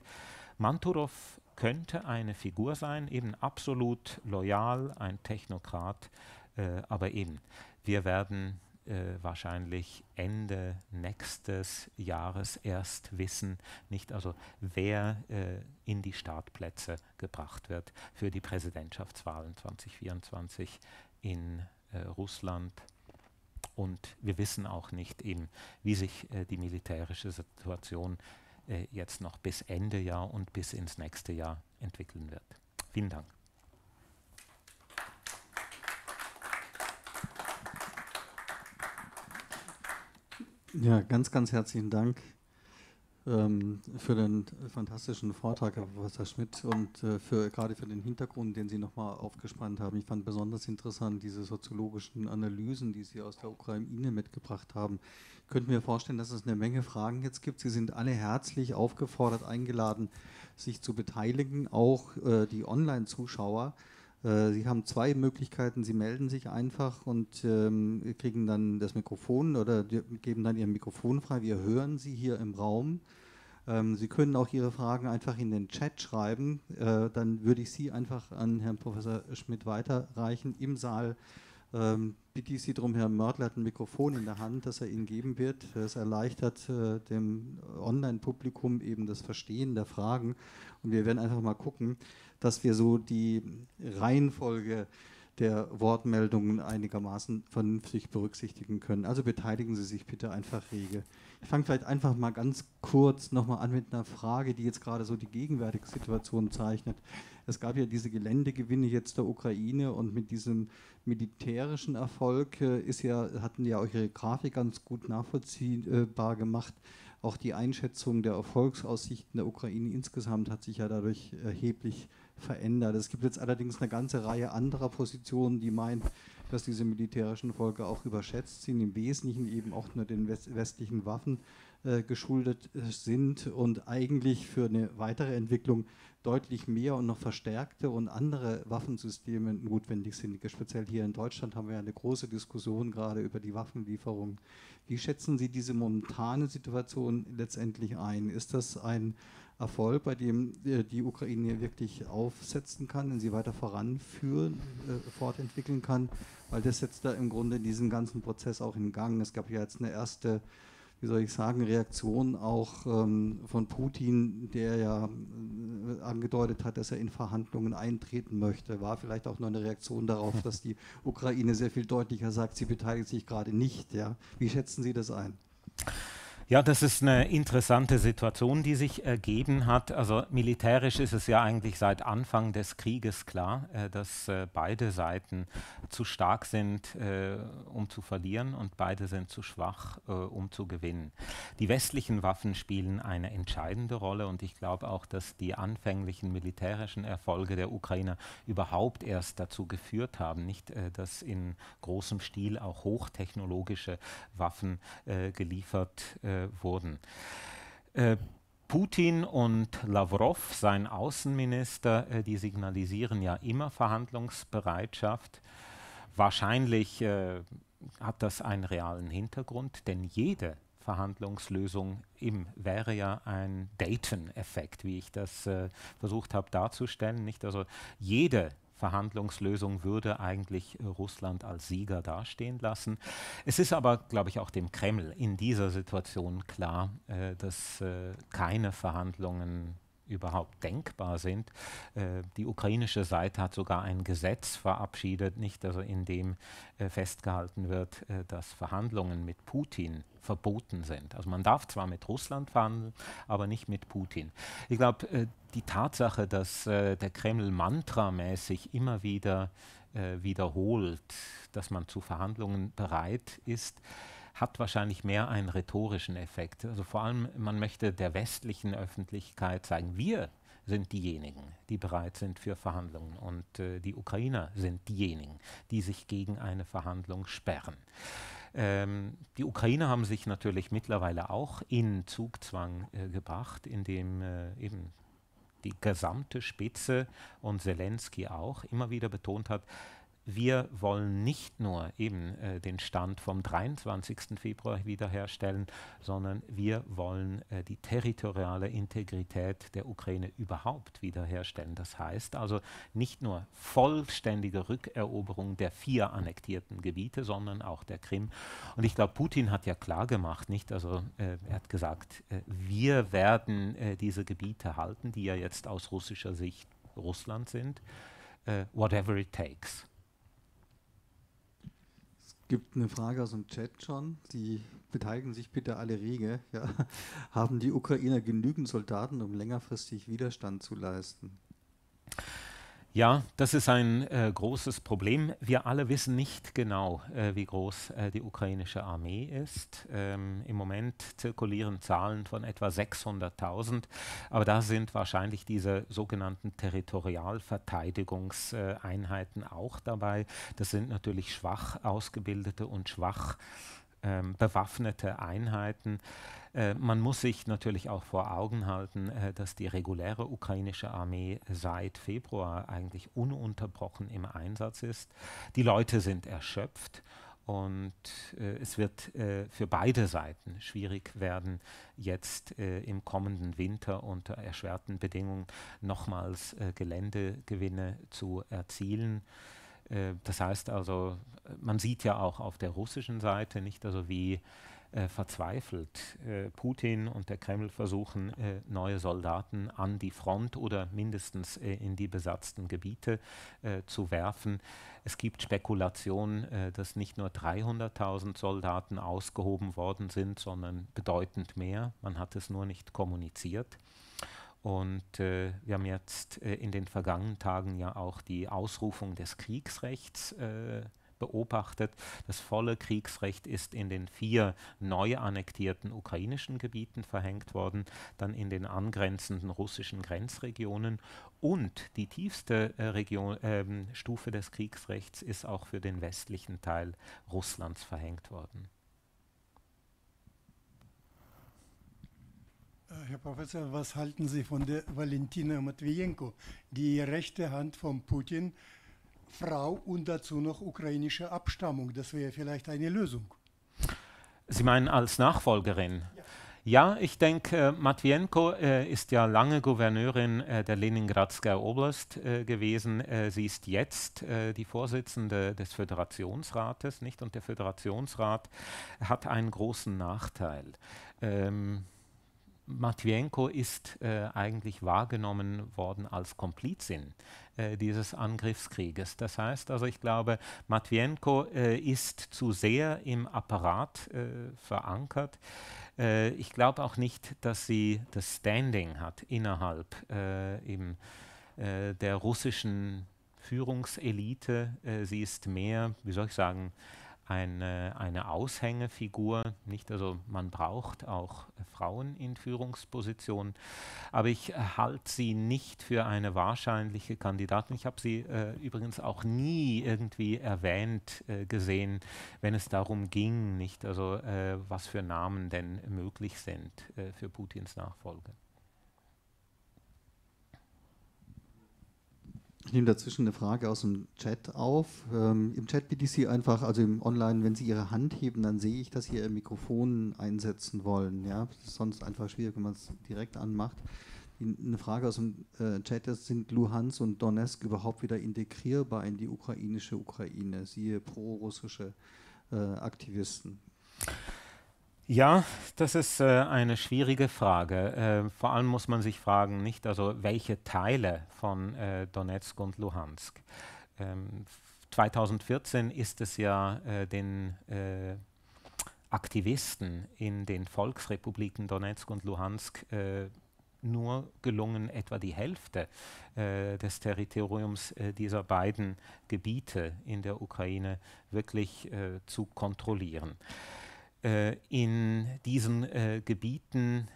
Manturov könnte eine Figur sein, eben absolut loyal, ein Technokrat, äh, aber eben, wir werden äh, wahrscheinlich Ende nächstes Jahres erst wissen, nicht also wer äh, in die Startplätze gebracht wird für die Präsidentschaftswahlen 2024 in äh, Russland, und wir wissen auch nicht, eben, wie sich äh, die militärische Situation äh, jetzt noch bis Ende Jahr und bis ins nächste Jahr entwickeln wird. Vielen Dank. Ja, ganz, ganz herzlichen Dank ähm, für den fantastischen Vortrag, Herr Professor Schmidt, und äh, für, gerade für den Hintergrund, den Sie nochmal aufgespannt haben. Ich fand besonders interessant diese soziologischen Analysen, die Sie aus der Ukraine mitgebracht haben. Ich könnte mir vorstellen, dass es eine Menge Fragen jetzt gibt. Sie sind alle herzlich aufgefordert, eingeladen, sich zu beteiligen, auch äh, die Online-Zuschauer. Äh, Sie haben zwei Möglichkeiten. Sie melden sich einfach und ähm, kriegen dann das Mikrofon oder geben dann Ihr Mikrofon frei. Wir hören Sie hier im Raum. Ähm, Sie können auch Ihre Fragen einfach in den Chat schreiben. Äh, dann würde ich Sie einfach an Herrn Professor Schmidt weiterreichen. Im Saal ähm, bitte ich Sie darum, Herr Mörtler hat ein Mikrofon in der Hand, das er Ihnen geben wird. Das erleichtert äh, dem Online-Publikum eben das Verstehen der Fragen. Und wir werden einfach mal gucken dass wir so die Reihenfolge der Wortmeldungen einigermaßen vernünftig berücksichtigen können. Also beteiligen Sie sich bitte einfach rege. Ich fange vielleicht einfach mal ganz kurz nochmal an mit einer Frage, die jetzt gerade so die gegenwärtige Situation zeichnet. Es gab ja diese Geländegewinne jetzt der Ukraine und mit diesem militärischen Erfolg äh, ist ja, hatten ja eure Grafik ganz gut nachvollziehbar gemacht. Auch die Einschätzung der Erfolgsaussichten der Ukraine insgesamt hat sich ja dadurch erheblich verändert verändert. Es gibt jetzt allerdings eine ganze Reihe anderer Positionen, die meinen, dass diese militärischen Folge auch überschätzt sind, im Wesentlichen eben auch nur den westlichen Waffen äh, geschuldet äh, sind und eigentlich für eine weitere Entwicklung deutlich mehr und noch verstärkte und andere Waffensysteme notwendig sind. Speziell hier in Deutschland haben wir eine große Diskussion gerade über die Waffenlieferungen. Wie schätzen Sie diese momentane Situation letztendlich ein? Ist das ein Erfolg, bei dem äh, die Ukraine wirklich aufsetzen kann, wenn sie weiter voranführen, äh, fortentwickeln kann, weil das setzt da im Grunde diesen ganzen Prozess auch in Gang. Es gab ja jetzt eine erste, wie soll ich sagen, Reaktion auch ähm, von Putin, der ja äh, angedeutet hat, dass er in Verhandlungen eintreten möchte. War vielleicht auch nur eine Reaktion darauf, <laughs> dass die Ukraine sehr viel deutlicher sagt, sie beteiligt sich gerade nicht. Ja? Wie schätzen Sie das ein? Ja, das ist eine interessante Situation, die sich ergeben hat. Also militärisch ist es ja eigentlich seit Anfang des Krieges klar, äh, dass äh, beide Seiten zu stark sind, äh, um zu verlieren und beide sind zu schwach, äh, um zu gewinnen. Die westlichen Waffen spielen eine entscheidende Rolle und ich glaube auch, dass die anfänglichen militärischen Erfolge der Ukrainer überhaupt erst dazu geführt haben, nicht, äh, dass in großem Stil auch hochtechnologische Waffen äh, geliefert werden wurden. Äh, Putin und Lavrov, sein Außenminister, äh, die signalisieren ja immer Verhandlungsbereitschaft. Wahrscheinlich äh, hat das einen realen Hintergrund, denn jede Verhandlungslösung im wäre ja ein Dayton-Effekt, wie ich das äh, versucht habe darzustellen. Nicht? Also jede Verhandlungslösung würde eigentlich äh, Russland als Sieger dastehen lassen. Es ist aber, glaube ich, auch dem Kreml in dieser Situation klar, äh, dass äh, keine Verhandlungen überhaupt denkbar sind. Äh, die ukrainische Seite hat sogar ein Gesetz verabschiedet, nicht also in dem äh, festgehalten wird, dass Verhandlungen mit Putin verboten sind. Also man darf zwar mit Russland verhandeln, aber nicht mit Putin. Ich glaube, die Tatsache, dass äh, der Kreml mantramäßig immer wieder äh, wiederholt, dass man zu Verhandlungen bereit ist, hat wahrscheinlich mehr einen rhetorischen Effekt. Also vor allem, man möchte der westlichen Öffentlichkeit zeigen, wir sind diejenigen, die bereit sind für Verhandlungen und äh, die Ukrainer sind diejenigen, die sich gegen eine Verhandlung sperren. Ähm, die Ukrainer haben sich natürlich mittlerweile auch in Zugzwang äh, gebracht, indem äh, eben die gesamte Spitze und Zelensky auch immer wieder betont hat, wir wollen nicht nur eben äh, den Stand vom 23. Februar wiederherstellen, sondern wir wollen äh, die territoriale Integrität der Ukraine überhaupt wiederherstellen. Das heißt also nicht nur vollständige Rückeroberung der vier annektierten Gebiete, sondern auch der Krim. Und ich glaube, Putin hat ja klar gemacht, nicht? Also äh, er hat gesagt, äh, wir werden äh, diese Gebiete halten, die ja jetzt aus russischer Sicht Russland sind, äh, whatever it takes gibt eine Frage aus dem Chat schon. Die beteiligen sich bitte alle rege. Ja. <laughs> Haben die Ukrainer genügend Soldaten, um längerfristig Widerstand zu leisten? Ja, das ist ein äh, großes Problem. Wir alle wissen nicht genau, äh, wie groß äh, die ukrainische Armee ist. Ähm, Im Moment zirkulieren Zahlen von etwa 600.000, aber da sind wahrscheinlich diese sogenannten Territorialverteidigungseinheiten äh, auch dabei. Das sind natürlich schwach ausgebildete und schwach äh, ähm, bewaffnete Einheiten. Äh, man muss sich natürlich auch vor Augen halten, äh, dass die reguläre ukrainische Armee seit Februar eigentlich ununterbrochen im Einsatz ist. Die Leute sind erschöpft. Und äh, es wird für beide Seiten schwierig werden, jetzt im kommenden Winter unter erschwerten Bedingungen nochmals Geländegewinne zu erzielen. das heißt also, man sieht ja auch auf der russischen Seite nicht, also wie äh, verzweifelt äh, Putin und der Kreml versuchen, äh, neue Soldaten an die Front oder mindestens äh, in die besatzten Gebiete äh, zu werfen. Es gibt Spekulationen, äh, dass nicht nur 300.000 Soldaten ausgehoben worden sind, sondern bedeutend mehr. Man hat es nur nicht kommuniziert. Und äh, wir haben jetzt äh, in den vergangenen Tagen ja auch die Ausrufung des Kriegsrechts äh, beobachtet. Das volle Kriegsrecht ist in den vier neu annektierten ukrainischen Gebieten verhängt worden, dann in den angrenzenden russischen Grenzregionen und die tiefste äh, Region, ähm, Stufe des Kriegsrechts ist auch für den westlichen Teil Russlands verhängt worden. Äh, Herr Professor, was halten Sie von der Valentina Matvienko, die rechte Hand von Putin, Frau und dazu noch ukrainische Abstammung. Das wäre vielleicht eine Lösung. Sie meinen als Nachfolgerin? Ja. Ja, ich denke, äh, Matwienko äh, ist ja lange Gouverneurin äh, der Leningradsker Oblast äh, gewesen. Äh, sie ist jetzt äh, die Vorsitzende des Föderationsrates, nicht? Und der Föderationsrat hat einen großen Nachteil. Ähm Matwienko ist äh, eigentlich wahrgenommen worden als Komplizin äh, dieses Angriffskrieges. Das heißt also, ich glaube, Matwienko äh, ist zu sehr im Apparat äh, verankert. Äh, ich glaube auch nicht, dass sie das Standing hat innerhalb äh, im, der russischen Führungselite. sie ist mehr, wie soll ich sagen, äh, eine, eine Aushängefigur. Nicht? Also man braucht auch Frauen in Führungspositionen, aber ich halte sie nicht für eine wahrscheinliche Kandidatin. Ich habe sie äh, übrigens auch nie irgendwie erwähnt äh, gesehen, wenn es darum ging, nicht? Also äh, was für Namen denn möglich sind äh, für Putins Nachfolge. Ich nehme dazwischen eine Frage aus dem Chat auf. Ähm, Im Chat bitte ich Sie einfach, also im Online, wenn Sie Ihre Hand heben, dann sehe ich, dass Sie Ihr Mikrofon einsetzen wollen. Ja? Das ist sonst einfach schwierig, wenn man es direkt anmacht. Die, eine Frage aus dem äh, Chat ist, sind Luhansk und Donetsk überhaupt wieder integrierbar in die ukrainische Ukraine, siehe prorussische äh, Aktivisten? Ja, das ist äh, eine schwierige Frage. Äh, vor allem muss man sich fragen, nicht also welche Teile von äh, Donetsk und Luhansk. Ähm, 2014 ist es ja äh, den äh, Aktivisten in den Volksrepubliken Donetsk und Luhansk äh, nur gelungen, etwa die Hälfte äh, des Territoriums äh, dieser beiden Gebiete in der Ukraine wirklich äh, zu kontrollieren. Äh, in diesen äh, Gebieten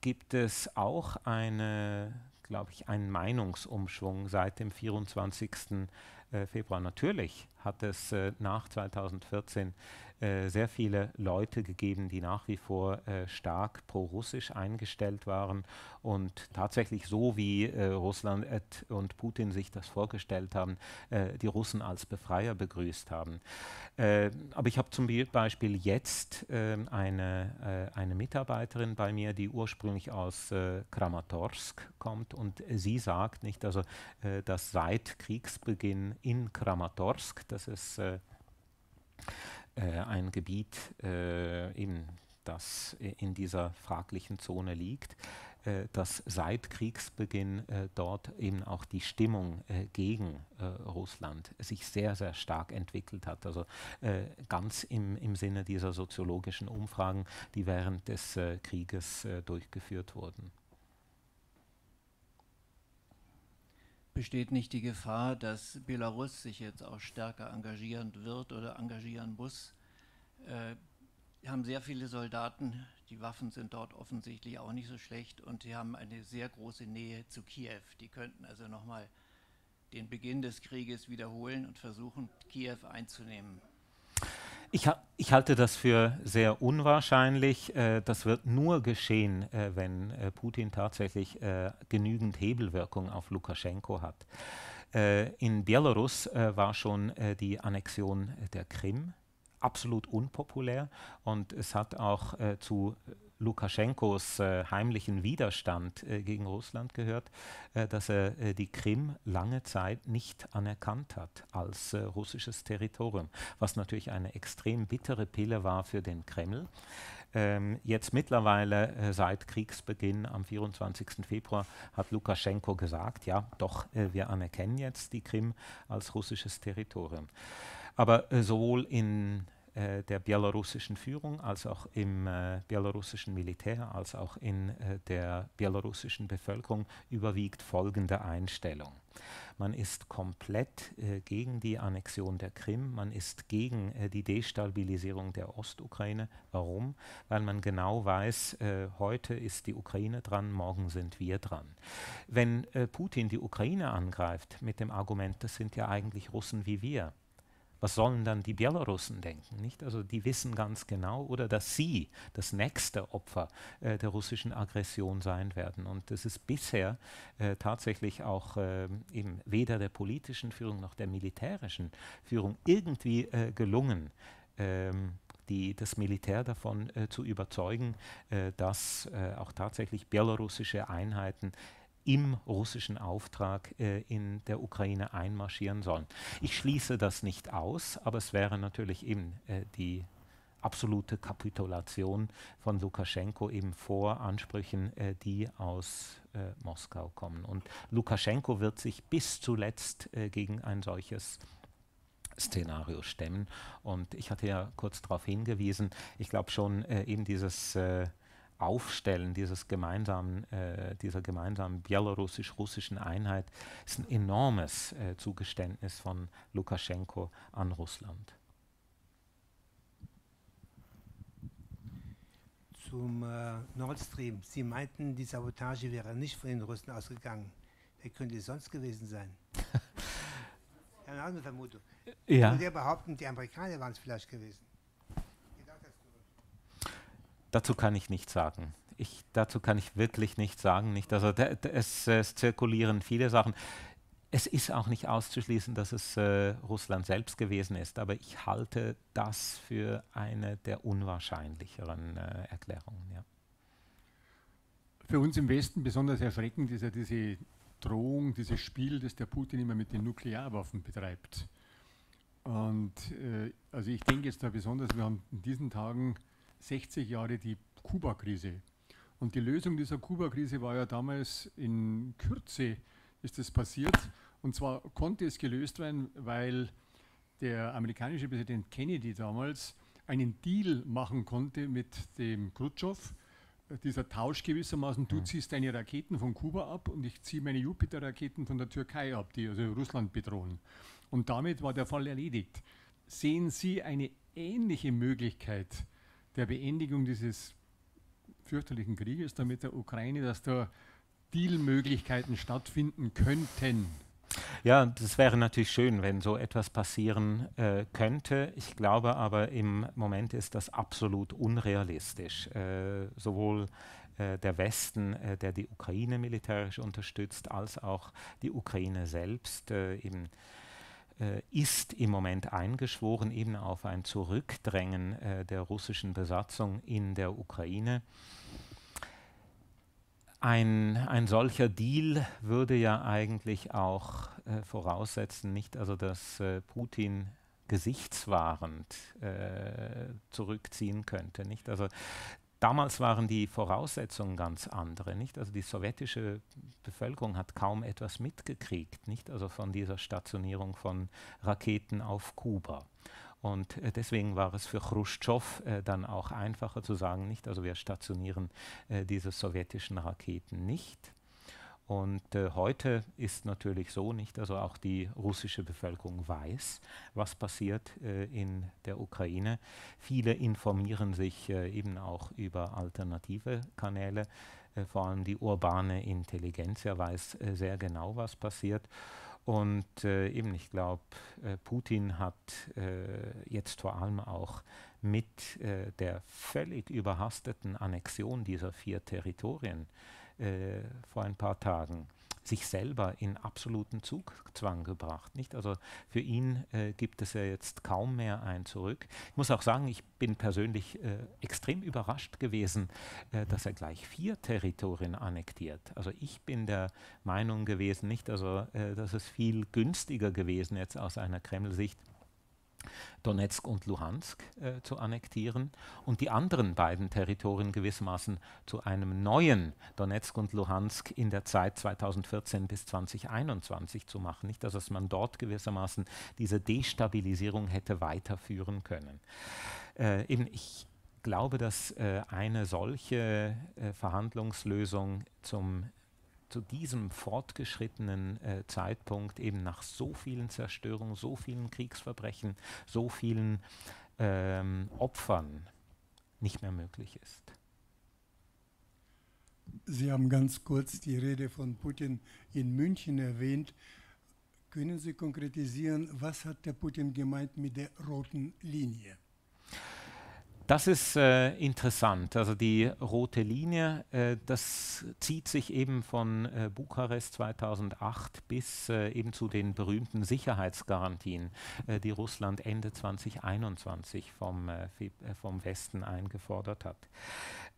gibt es auch eine, glaube ich, einen Meinungsumschwung seit dem 24. Äh, Februar. Natürlich hat es nach 2014 äh, sehr viele Leute gegeben, die nach wie vor äh, stark pro-russisch eingestellt waren und tatsächlich so wie äh, Russland und Putin sich das vorgestellt haben, die Russen als Befreier begrüßt haben. aber ich habe zum Beispiel jetzt eine, eine Mitarbeiterin bei mir, die ursprünglich aus Kramatorsk kommt und sie sagt nicht, also dass seit Kriegsbeginn in Kramatorsk, das ist äh, ein Gebiet, eben, äh, das äh, in dieser fraglichen Zone liegt dass seit Kriegsbeginn äh, dort eben auch die Stimmung äh, gegen äh, Russland sich sehr, sehr stark entwickelt hat. Also ganz im, im Sinne dieser soziologischen Umfragen, die während des Krieges durchgeführt wurden. besteht nicht die Gefahr, dass Belarus sich jetzt auch stärker engagieren wird oder engagieren muss? Äh, haben sehr viele Soldaten, die Waffen sind dort offensichtlich auch nicht so schlecht und sie haben eine sehr große Nähe zu Kiew. Die könnten also nochmal den Beginn des Krieges wiederholen und versuchen, Kiew einzunehmen. Ich, ha ich, halte das für sehr unwahrscheinlich. Äh, das wird nur geschehen, äh, wenn äh, Putin tatsächlich äh, genügend Hebelwirkung auf Lukaschenko hat. Äh, in Belarus äh, war schon die Annexion der Krim absolut unpopulär und es hat auch zu Lukaschenkos äh, heimlichen Widerstand äh, gegen Russland gehört, äh, dass er äh, die Krim lange Zeit nicht anerkannt hat als äh, russisches Territorium, was natürlich eine extrem bittere Pille war für den Kreml. Ähm, jetzt mittlerweile äh, seit Kriegsbeginn am 24. Februar hat Lukaschenko gesagt, ja, doch, wir anerkennen jetzt die Krim als russisches Territorium. Aber sowohl in äh, der belarussischen Führung, als auch im äh, belarussischen Militär, als auch in äh, der belarussischen Bevölkerung überwiegt folgende Einstellung. Man ist komplett äh, gegen die Annexion der Krim, man ist gegen äh, die Destabilisierung der Ostukraine. Warum? Weil man genau weiß, heute ist die Ukraine dran, morgen sind wir dran. Wenn Putin die Ukraine angreift mit dem Argument, das sind ja eigentlich Russen wie wir, was sollen dann die Belarussen denken? Nicht? Also die wissen ganz genau oder dass sie das nächste Opfer äh, der russischen Aggression sein werden. Und das ist bisher äh, tatsächlich auch äh, eben weder der politischen Führung noch der militärischen Führung irgendwie äh, gelungen. Ähm, die, das Militär davon äh, zu überzeugen, äh, dass auch tatsächlich belarussische Einheiten im russischen Auftrag äh, in der Ukraine einmarschieren sollen. Ich schließe das nicht aus, aber es wäre natürlich eben äh, die absolute Kapitulation von Lukaschenko eben vor Ansprüchen, äh, die aus äh, Moskau kommen. Und Lukaschenko wird sich bis zuletzt äh, gegen ein solches Szenario stemmen. Und ich hatte ja kurz darauf hingewiesen, ich glaube schon äh, eben dieses Aufstellen dieses gemeinsamen, äh, dieser gemeinsamen bielorussisch-russischen Einheit ist ein enormes äh, Zugeständnis von Lukaschenko an Russland. Zum äh, Nord Stream. Sie meinten, die Sabotage wäre nicht von den Russen ausgegangen. Wer könnte es sonst gewesen sein? <laughs> Eine andere Vermutung. Ja. Und der behaupten, die Amerikaner waren es vielleicht gewesen. Dazu kann ich nichts sagen. Ich, dazu kann ich wirklich nichts sagen. Nicht, also, es, äh, es zirkulieren viele Sachen. Es ist auch nicht auszuschließen, dass es äh, Russland selbst gewesen ist, aber ich halte das für eine der unwahrscheinlicheren äh, Erklärungen. Ja. Für uns im Westen besonders erschreckend ist ja diese Drohung, dieses Spiel, das der Putin immer mit den Nuklearwaffen betreibt. Und äh, also ich denke jetzt da besonders, wir haben in diesen Tagen 60 Jahre die Kuba-Krise. Und die Lösung dieser Kuba-Krise war ja damals in Kürze, ist das passiert. Und zwar konnte es gelöst werden, weil der amerikanische Präsident Kennedy damals einen Deal machen konnte mit dem Khrushchev. Dieser Tausch gewissermaßen, du mhm. ziehst deine Raketen von Kuba ab und ich ziehe meine Jupiter-Raketen von der Türkei ab, die also Russland bedrohen. Und damit war der Fall erledigt. Sehen Sie eine ähnliche Möglichkeit, der Beendigung dieses fürchterlichen Krieges, damit der Ukraine, dass da Dealmöglichkeiten stattfinden könnten. Ja, das wäre natürlich schön, wenn so etwas passieren äh, könnte. Ich glaube aber im Moment ist das absolut unrealistisch. Äh, sowohl äh, der Westen, äh, der die Ukraine militärisch unterstützt, als auch die Ukraine selbst. eben äh, äh, ist im Moment eingeschworen, eben auf ein Zurückdrängen äh, der russischen Besatzung in der Ukraine. Ein, ein solcher Deal würde ja eigentlich auch äh, voraussetzen, nicht also, dass Putin gesichtswahrend äh, zurückziehen könnte. Nicht? Also Damals waren die Voraussetzungen ganz andere, nicht? Also die sowjetische Bevölkerung hat kaum etwas mitgekriegt, nicht? Also von dieser Stationierung von Raketen auf Kuba. Und äh, deswegen war es für Khrushchev äh, dann auch einfacher zu sagen, nicht? Also wir stationieren äh, diese sowjetischen Raketen nicht. Und äh, heute ist natürlich so nicht, also auch die russische Bevölkerung weiß, was passiert äh, in der Ukraine. Viele informieren sich äh, eben auch über alternative Kanäle. Äh, vor allem die urbane Intelligenz ja weiß äh, sehr genau, was passiert. Und äh, eben, ich glaube, Putin hat jetzt vor allem auch mit der völlig überhasteten Annexion dieser vier Territorien äh, äh, vor ein paar Tagen sich selber in absoluten Zugzwang gebracht. Nicht? Also für ihn äh, gibt es ja jetzt kaum mehr ein Zurück. Ich muss auch sagen, ich bin persönlich äh, extrem überrascht gewesen, äh, dass er gleich vier Territorien annektiert. Also ich bin der Meinung gewesen, nicht, also äh, das ist viel günstiger gewesen jetzt aus einer Kreml-Sicht, Donetsk und Luhansk äh, zu annektieren und die anderen beiden Territorien gewissermaßen zu einem neuen Donetsk und Luhansk in der Zeit 2014 bis 2021 zu machen. Nicht, dass man dort gewissermaßen diese Destabilisierung hätte weiterführen können. Äh, eben ich glaube, dass äh, eine solche äh, Verhandlungslösung zum zu diesem fortgeschrittenen äh, Zeitpunkt eben nach so vielen Zerstörungen, so vielen Kriegsverbrechen, so vielen ähm, Opfern nicht mehr möglich ist. Sie haben ganz kurz die Rede von Putin in München erwähnt. Können Sie konkretisieren, was hat der Putin gemeint mit der roten Linie? Das ist äh, interessant. Also die rote Linie, äh, das zieht sich eben von äh, Bukarest 2008 bis äh, eben zu den berühmten Sicherheitsgarantien, äh, die Russland Ende 2021 vom, äh, vom Westen eingefordert hat.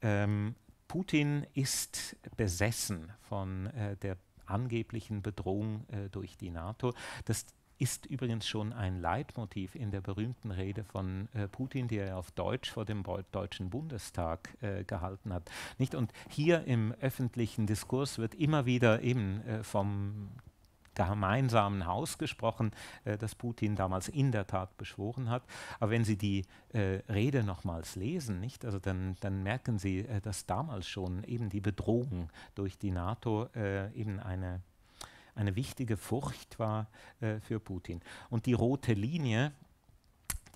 Ähm, Putin ist besessen von der angeblichen Bedrohung durch die NATO. Das ist übrigens schon ein Leitmotiv in der berühmten Rede von äh, Putin, die er auf Deutsch vor dem Deutschen Bundestag äh, gehalten hat. Nicht? Und hier im öffentlichen Diskurs wird immer wieder eben äh, vom gemeinsamen Haus gesprochen, äh, das Putin damals in der Tat beschworen hat. Aber wenn Sie die äh, Rede nochmals lesen, nicht, also dann, dann merken Sie, äh, dass damals schon eben die Bedrohung durch die NATO äh, eben eine eine wichtige Furcht war äh, für Putin. Und die rote Linie,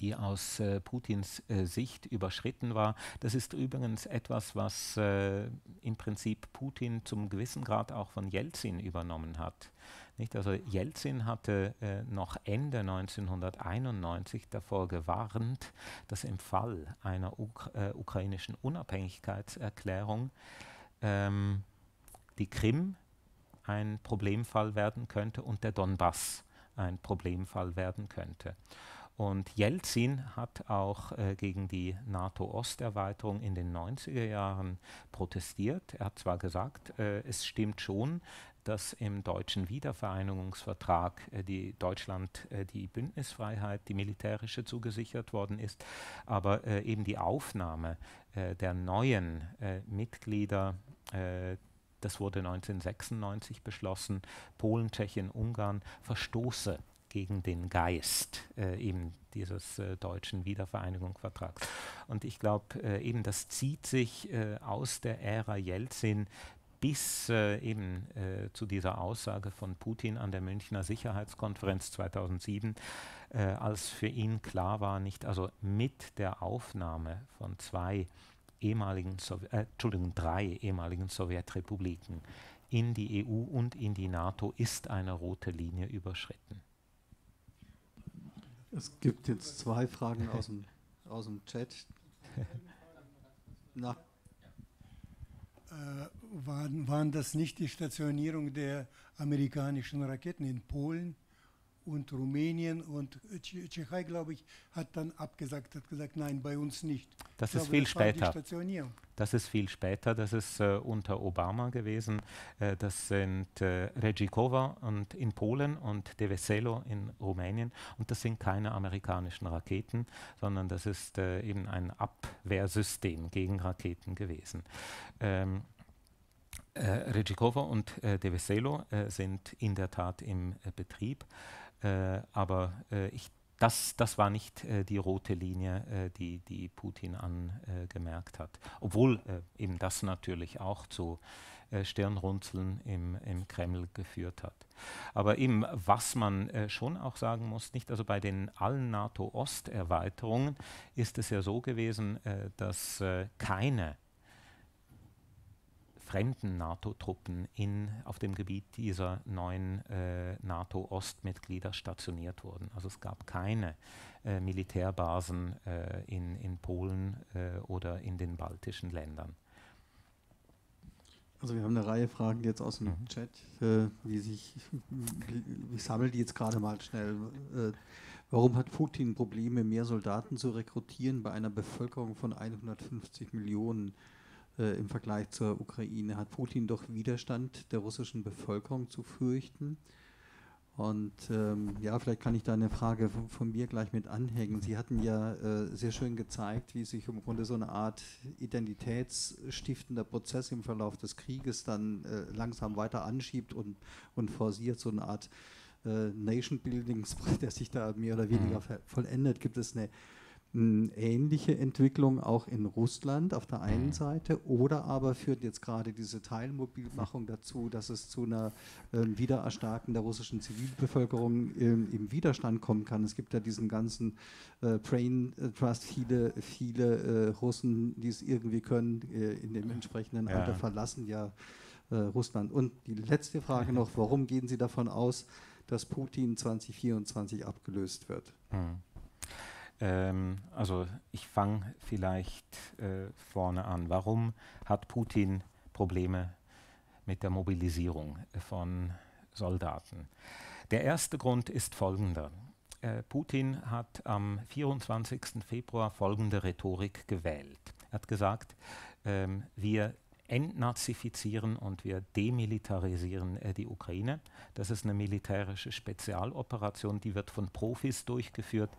die aus äh, Putins äh, Sicht überschritten war. Das ist übrigens etwas, was äh, im Prinzip Putin zum gewissen Grad auch von Jelzin übernommen hat. Nicht? Also Jelzin hatte äh, noch Ende 1991 davor gewarnt, dass im Fall einer Uk äh, ukrainischen Unabhängigkeitserklärung ähm, die Krim ein Problemfall werden könnte und der Donbass ein Problemfall werden könnte. Und Jelzin hat auch äh, gegen die NATO-Osterweiterung in den 90er Jahren protestiert. Er hat zwar gesagt, äh, es stimmt schon, dass im deutschen Wiedervereinigungsvertrag äh, die Deutschland äh, die Bündnisfreiheit, die militärische zugesichert worden ist, aber äh, eben die Aufnahme äh, der neuen Mitglieder das wurde 1996 beschlossen, Polen, Tschechien, Ungarn verstoße gegen den Geist äh, eben dieses äh, deutschen Wiedervereinigungsvertrags. Und ich glaube, äh, eben das zieht sich äh, aus der Ära Jelzin bis äh, eben äh, zu dieser Aussage von Putin an der Münchner Sicherheitskonferenz 2007, als für ihn klar war, nicht also mit der Aufnahme von zwei ehemaligen, Sow äh, Entschuldigung, drei ehemaligen Sowjetrepubliken in die EU und in die NATO ist eine rote Linie überschritten. Es gibt jetzt zwei Fragen aus dem, aus dem Chat. Na. Äh, waren, waren das nicht die Stationierung der amerikanischen Raketen in Polen? und Rumänien und Tschechei, glaube ich, hat dann abgesagt, hat gesagt, nein, bei uns nicht. Das ich ist glaube, viel das später. Das ist viel später, das ist äh, unter Obama gewesen. Äh, das sind äh, Regikova und in Polen und De Veselo in Rumänien. Und das sind keine amerikanischen Raketen, sondern das ist äh, eben ein Abwehrsystem gegen Raketen gewesen. Ähm, äh, Regikova und äh, De Veselo äh, sind in der Tat im äh, Betrieb. Äh, aber äh, ich, das, das war nicht äh, die rote Linie, äh, die, die Putin angemerkt äh, hat. Obwohl äh, eben das natürlich auch zu Stirnrunzeln im, im Kreml geführt hat. Aber eben, was man äh, schon auch sagen muss, nicht, also bei den allen nato osterweiterungen ist es ja so gewesen, äh, dass äh, keine fremden NATO-Truppen auf dem Gebiet dieser neuen äh, NATO-Ostmitglieder stationiert wurden. Also es gab keine äh, Militärbasen äh, in, in Polen äh, oder in den baltischen Ländern. Also wir haben eine Reihe Fragen jetzt aus dem mhm. Chat, die äh, sich, ich sammle die jetzt gerade mal schnell. Äh, warum hat Putin Probleme, mehr Soldaten zu rekrutieren bei einer Bevölkerung von 150 Millionen? äh, im Vergleich zur Ukraine hat Putin doch Widerstand der russischen Bevölkerung zu fürchten. Und ähm, ja, vielleicht kann ich da eine Frage von, von mir gleich mit anhängen. Sie hatten ja äh, sehr schön gezeigt, wie sich im Grunde so eine Art identitätsstiftender Prozess im Verlauf des Krieges dann äh, langsam weiter anschiebt und, und forciert, so eine Art äh, Nation-Building, der sich da mehr oder weniger mhm. vollendet. Gibt es eine eine ähnliche Entwicklung auch in Russland auf der einen mhm. Seite oder aber führt jetzt gerade diese Teilmobilmachung dazu, dass es zu einer äh, Wiedererstarken der russischen Zivilbevölkerung ähm, im Widerstand kommen kann. Es gibt ja diesen ganzen äh, Brain Trust, viele, viele äh, Russen, die es irgendwie können, äh, in dem entsprechenden ja. Alter verlassen ja äh, Russland. Und die letzte Frage <laughs> noch, warum gehen Sie davon aus, dass Putin 2024 abgelöst wird? Mhm. Ähm, also ich fange vielleicht äh, vorne an. Warum hat Putin Probleme mit der Mobilisierung von Soldaten? Der erste Grund ist folgender. Äh, Putin hat am 24. Februar folgende Rhetorik gewählt. Er hat gesagt, ähm, wir entnazifizieren und wir demilitarisieren äh, die Ukraine. Das ist eine militärische Spezialoperation, die wird von Profis durchgeführt.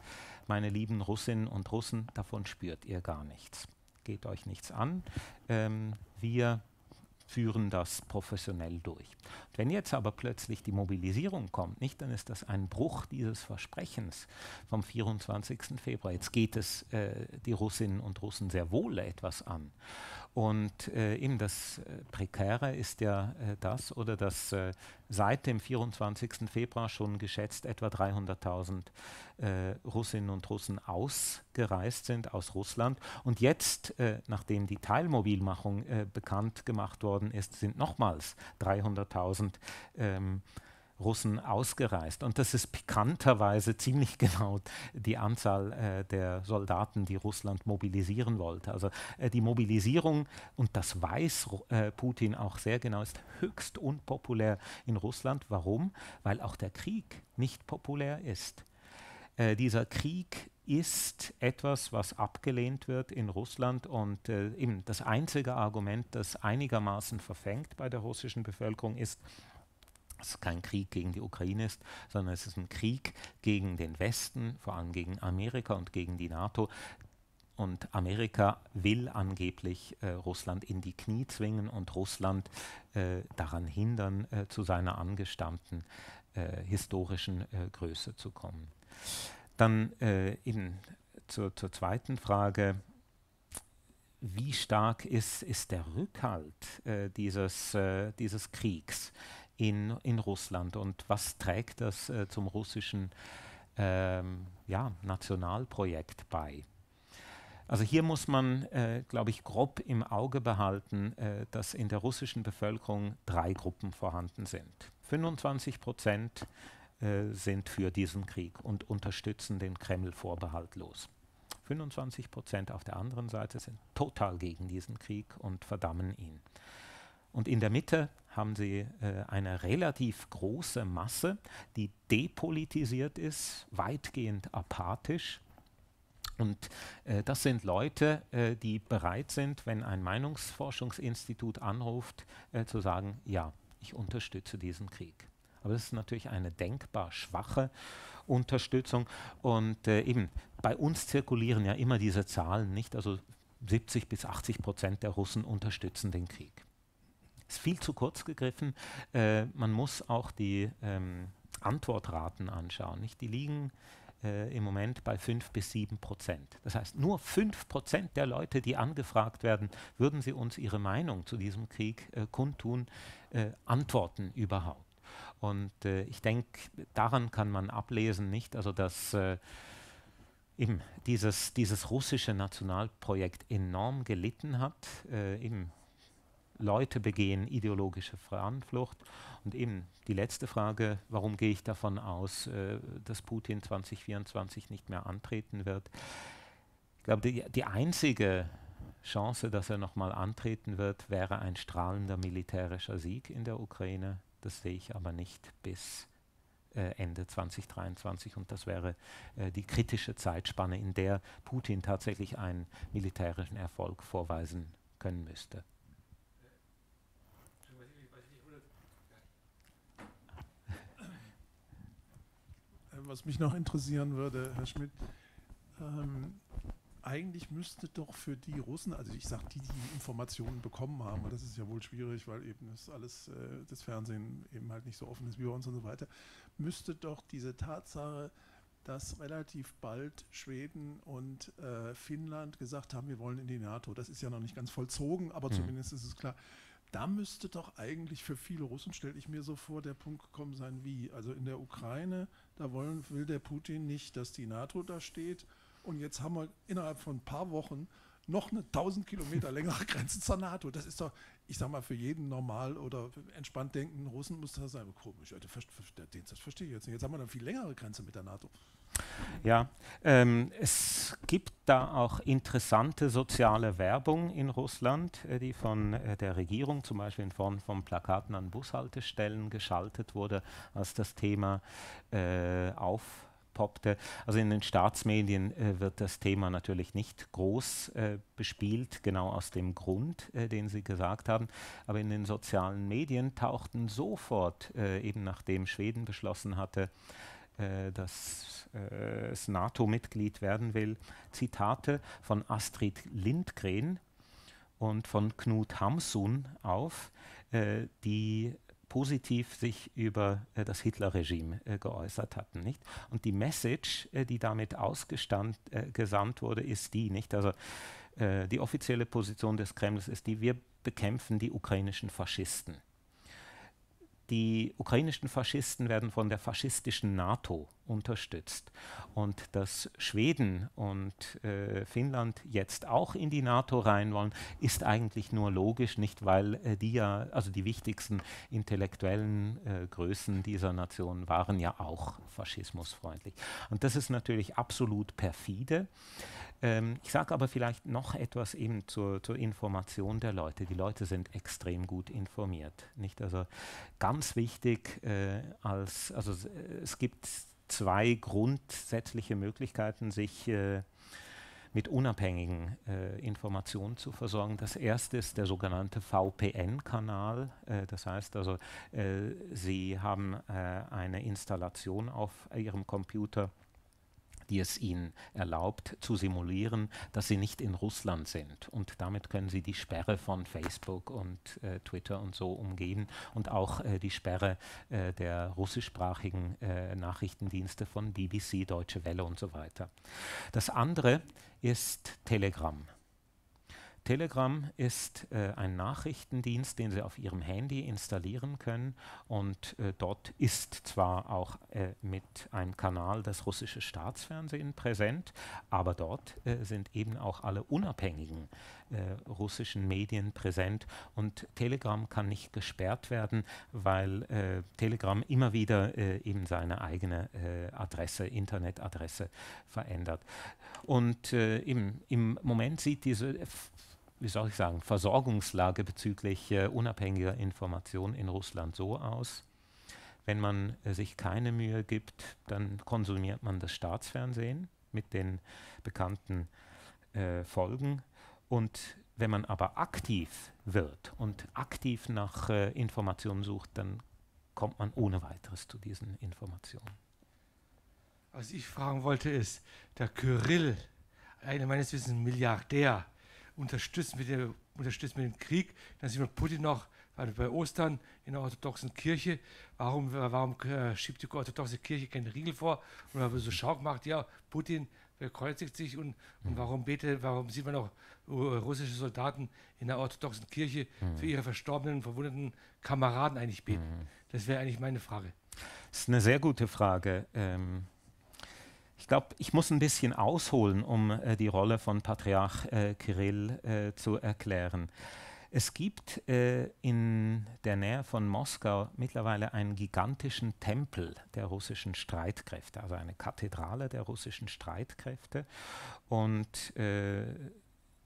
Meine lieben Russinnen und Russen, davon spürt ihr gar nichts. Geht euch nichts an. Ähm, wir führen das professionell durch. wenn jetzt aber plötzlich die Mobilisierung kommt, nicht, dann ist das ein Bruch dieses Versprechens vom 24. Februar. Jetzt geht es äh, die Russinnen und Russen sehr wohl etwas an. Und äh, eben das äh, Prekäre ist ja äh, das, oder dass äh, seit dem 24. Februar schon geschätzt etwa 300.000 äh, Russinnen und Russen ausgereist sind aus Russland. Und jetzt, äh, nachdem die Teilmobilmachung bekannt gemacht worden ist, sind nochmals 300.000 ähm, Russen ausgereist. Und das ist pikanterweise ziemlich <laughs> genau die Anzahl äh, der Soldaten, die Russland mobilisieren wollte. Also äh, die Mobilisierung, und das weiß äh, Putin auch sehr genau, ist höchst unpopulär in Russland. Warum? Weil auch der Krieg nicht populär ist. Äh, dieser Krieg ist etwas, was abgelehnt wird in Russland und äh, eben das einzige Argument, das einigermaßen verfängt bei der russischen Bevölkerung ist, dass es kein Krieg gegen die Ukraine ist, sondern es ist ein Krieg gegen den Westen, vor allem gegen Amerika und gegen die NATO. Und Amerika will angeblich äh, Russland in die Knie zwingen und Russland äh, daran hindern, äh, zu seiner angestammten äh, historischen äh, Größe zu kommen. Dann äh, in, zur, zur zweiten Frage wie stark ist, ist der Rückhalt äh, dieses, äh, dieses Kriegs? in, in Russland. Und was trägt das äh, zum russischen ähm, ja, Nationalprojekt bei? Also hier muss man, äh, glaube ich, grob im Auge behalten, äh, dass in der russischen Bevölkerung drei Gruppen vorhanden sind. 25 Prozent äh, sind für diesen Krieg und unterstützen den Kreml vorbehaltlos. 25 Prozent auf der anderen Seite sind total gegen diesen Krieg und verdammen ihn. Und in der Mitte haben Sie äh, eine relativ große Masse, die depolitisiert ist, weitgehend apathisch. Und äh, das sind Leute, äh, die bereit sind, wenn ein Meinungsforschungsinstitut anruft, äh, zu sagen, ja, ich unterstütze diesen Krieg. Aber das ist natürlich eine denkbar schwache Unterstützung. Und äh, eben, bei uns zirkulieren ja immer diese Zahlen nicht. Also 70 bis 80 Prozent der Russen unterstützen den Krieg ist viel zu kurz gegriffen. Äh, man muss auch die ähm, Antwortraten anschauen. Nicht? Die liegen äh, im Moment bei 5 bis 7 Prozent. Das heißt, nur 5 Prozent der Leute, die angefragt werden, würden sie uns ihre Meinung zu diesem Krieg äh, kundtun, äh, antworten überhaupt. Und äh, ich denke, daran kann man ablesen, nicht? Also, dass äh, eben dieses, dieses russische Nationalprojekt enorm gelitten hat. Äh, eben Leute begehen ideologische Fahnenflucht. Und eben die letzte Frage, warum gehe ich davon aus, äh, dass Putin 2024 nicht mehr antreten wird? Ich glaube, die, die einzige Chance, dass er nochmal antreten wird, wäre ein strahlender militärischer Sieg in der Ukraine. Das sehe ich aber nicht bis äh, Ende 2023 und das wäre äh, die kritische Zeitspanne, in der Putin tatsächlich einen militärischen Erfolg vorweisen können müsste. was mich noch interessieren würde, Herr Schmidt. Ähm, eigentlich müsste doch für die Russen, also ich sage die, die Informationen bekommen haben, und das ist ja wohl schwierig, weil eben das alles, äh, das Fernsehen eben halt nicht so offen ist wie bei uns und so weiter, müsste doch diese Tatsache, dass relativ bald Schweden und äh, Finnland gesagt haben, wir wollen in die NATO, das ist ja noch nicht ganz vollzogen, aber mhm. zumindest ist es klar, da müsste doch eigentlich für viele Russen, stelle ich mir so vor, der Punkt gekommen sein, wie, also in der Ukraine da wollen, will der Putin nicht, dass die NATO da steht. Und jetzt haben wir innerhalb von ein paar Wochen noch eine 1000 Kilometer längere Grenze zur NATO. Das ist doch, ich sag mal, für jeden normal oder entspannt denkenden Russen muss das sein. Komisch, das verstehe ich jetzt nicht. Jetzt haben wir eine viel längere Grenze mit der NATO. Ja, ähm, es gibt da auch interessante soziale Werbung in Russland, äh, die von äh, der Regierung zum Beispiel in Form von Plakaten an Bushaltestellen geschaltet wurde, als das Thema äh, aufpoppte. Also in den Staatsmedien äh, wird das Thema natürlich nicht groß äh, bespielt, genau aus dem Grund, äh, den Sie gesagt haben. Aber in den sozialen Medien tauchten sofort, eben nachdem Schweden beschlossen hatte, dass das äh, NATO-Mitglied werden will, Zitate von Astrid Lindgren und von Knut Hamsun auf, äh, die positiv sich über äh, das Hitler-Regime äh, geäußert hatten. Nicht? Und die Message, äh, die damit ausgesandt äh, wurde, ist die, nicht? Also die offizielle Position des Kremls ist die, wir bekämpfen die ukrainischen Faschisten die ukrainischen Faschisten werden von der faschistischen NATO unterstützt. Und dass Schweden und äh, Finnland jetzt auch in die NATO rein wollen, ist eigentlich nur logisch, nicht weil äh, die ja, also die wichtigsten intellektuellen äh, Größen dieser Nation waren ja auch faschismusfreundlich. Und das ist natürlich absolut perfide. Ähm, ich sage aber vielleicht noch etwas eben zur, zur, Information der Leute. Die Leute sind extrem gut informiert. Nicht? Also ganz wichtig, äh, als, also es gibt zwei grundsätzliche Möglichkeiten, sich äh, mit unabhängigen äh, Informationen zu versorgen. Das erste ist der sogenannte VPN-Kanal. Äh, das heißt also, äh, Sie haben äh, eine Installation auf Ihrem Computer, die es ihnen erlaubt zu simulieren, dass sie nicht in Russland sind. Und damit können sie die Sperre von Facebook und äh, Twitter und so umgehen und auch äh, die Sperre äh, der russischsprachigen äh, Nachrichtendienste von BBC, Deutsche Welle und so weiter. Das andere ist Telegram. Telegram ist äh, ein Nachrichtendienst, den Sie auf Ihrem Handy installieren können und äh, dort ist zwar auch äh, mit einem Kanal das russische Staatsfernsehen präsent, aber dort äh, sind eben auch alle unabhängigen äh, russischen Medien präsent und Telegram kann nicht gesperrt werden, weil äh, Telegram immer wieder eben seine eigene Adresse, Internetadresse verändert. Und im, im Moment sieht diese wie soll ich sagen, Versorgungslage bezüglich äh, unabhängiger Informationen in Russland so aus. Wenn man äh, sich keine Mühe gibt, dann konsumiert man das Staatsfernsehen mit den bekannten äh, Folgen. Und wenn man aber aktiv wird und aktiv nach äh, Informationen sucht, dann kommt man ohne weiteres zu diesen Informationen. Was ich fragen wollte ist, der Kyrill, einer meines Wissens Milliardär, unterstützen wir den, unterstützt mit dem Krieg. Dann sieht man Putin noch also bei Ostern in der orthodoxen Kirche. Warum, warum äh, schiebt die orthodoxe Kirche keinen Riegel vor? Und aber so Schauk gemacht, ja, Putin bekreuzigt sich und, und mhm. warum betet, warum sieht man noch äh, russische Soldaten in der orthodoxen Kirche mhm. für ihre verstorbenen, verwundeten Kameraden eigentlich beten? Mhm. Das wäre eigentlich meine Frage. Das ist eine sehr gute Frage. Ähm ich glaube, ich muss ein bisschen ausholen, um äh, die Rolle von Patriarch äh, Kirill äh, zu erklären. Es gibt äh, in der Nähe von Moskau mittlerweile einen gigantischen Tempel der russischen Streitkräfte, also eine Kathedrale der russischen Streitkräfte. Und äh,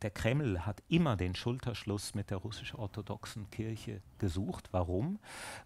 der Kreml hat immer den Schulterschluss mit der russisch-orthodoxen Kirche gesucht. Warum?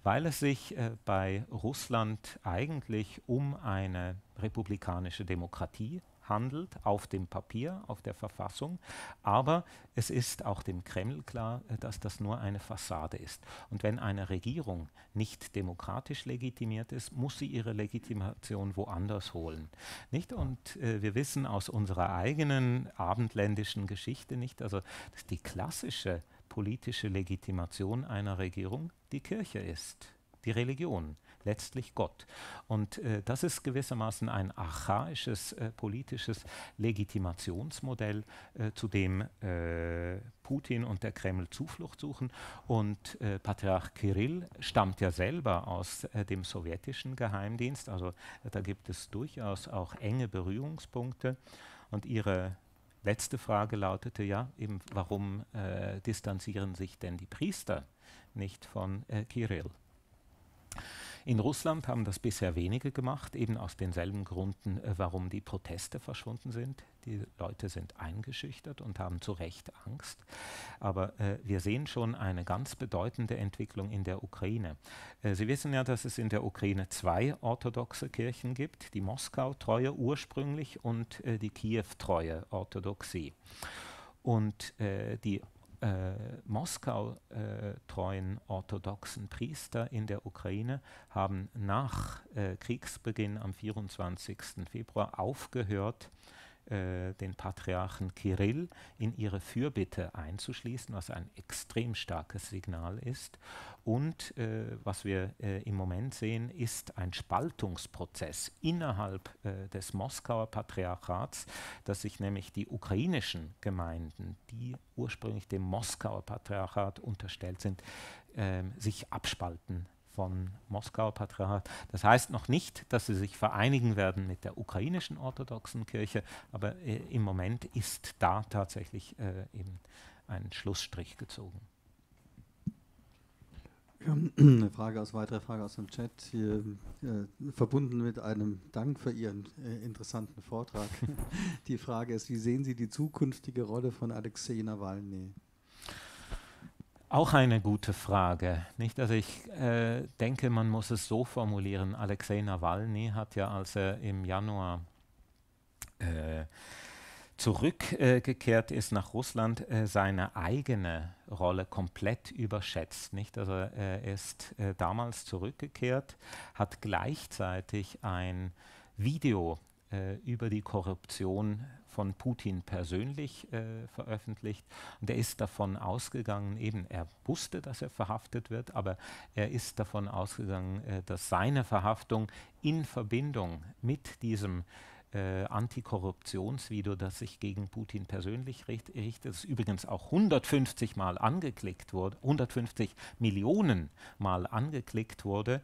Weil es sich äh, bei Russland eigentlich um eine republikanische Demokratie handelt, auf dem Papier, auf der Verfassung. Aber es ist auch dem Kreml klar, äh, dass das nur eine Fassade ist. Und wenn eine Regierung nicht demokratisch legitimiert ist, muss sie ihre Legitimation woanders holen. Nicht? Und äh, wir wissen aus unserer eigenen abendländischen Geschichte nicht, also dass die klassische politische Legitimation einer Regierung die Kirche ist, die Religion letztlich Gott. Und äh, das ist gewissermaßen ein archaisches äh, politisches Legitimationsmodell, äh, zu dem äh, Putin und der Kreml Zuflucht suchen. Und äh, Patriarch Kirill stammt ja selber aus äh, dem sowjetischen Geheimdienst, also da gibt es durchaus auch enge Berührungspunkte. Und ihre letzte Frage lautete ja, eben, warum distanzieren sich denn die Priester nicht von Kirill? In Russland haben das bisher wenige gemacht, eben aus denselben Gründen, äh, warum die Proteste verschwunden sind. Die Leute sind eingeschüchtert und haben zu Recht Angst. Aber äh, wir sehen schon eine ganz bedeutende Entwicklung in der Ukraine. Äh, Sie wissen ja, dass es in der Ukraine zwei orthodoxe Kirchen gibt, die Moskau-Treue ursprünglich und äh, die Kiew-Treue Orthodoxie. Und äh, die äh, Moskau äh, treuen orthodoxen Priester in der Ukraine haben nach äh, Kriegsbeginn am 24. Februar aufgehört, äh, den Patriarchen Kirill in ihre Fürbitte einzuschließen, was ein extrem starkes Signal ist. Und äh, was wir äh, im Moment sehen, ist ein Spaltungsprozess innerhalb äh, des Moskauer Patriarchats, dass sich nämlich die ukrainischen Gemeinden, die ursprünglich dem Moskauer Patriarchat unterstellt sind, ähm, sich abspalten von Moskau Patriarchat. Das heißt noch nicht, dass sie sich vereinigen werden mit der ukrainischen orthodoxen Kirche, aber äh, im Moment ist da tatsächlich äh, eben ein Schlussstrich gezogen. <clears throat> Eine Frage aus weitere Frage aus dem Chat, hier, äh, verbunden mit einem Dank für Ihren äh, interessanten Vortrag. <laughs> die Frage ist, wie sehen Sie die zukünftige Rolle von Alexei Nawalny? Auch eine gute Frage. Nicht, dass also ich äh, denke, man muss es so formulieren. Alexei Nawalny hat ja, als er im Januar äh, zurückgekehrt äh, ist nach Russland, äh, seine eigene Rolle komplett überschätzt. Nicht, also er ist äh, damals zurückgekehrt, hat gleichzeitig ein Video äh, über die Korruption von Putin persönlich äh, veröffentlicht. Und er ist davon ausgegangen, eben er wusste, dass er verhaftet wird, aber er ist davon ausgegangen, äh, dass seine Verhaftung in Verbindung mit diesem äh, Antikorruptionsvideo, das sich gegen Putin persönlich richtet, das übrigens auch 150 Mal angeklickt wurde, 150 Millionen Mal angeklickt wurde,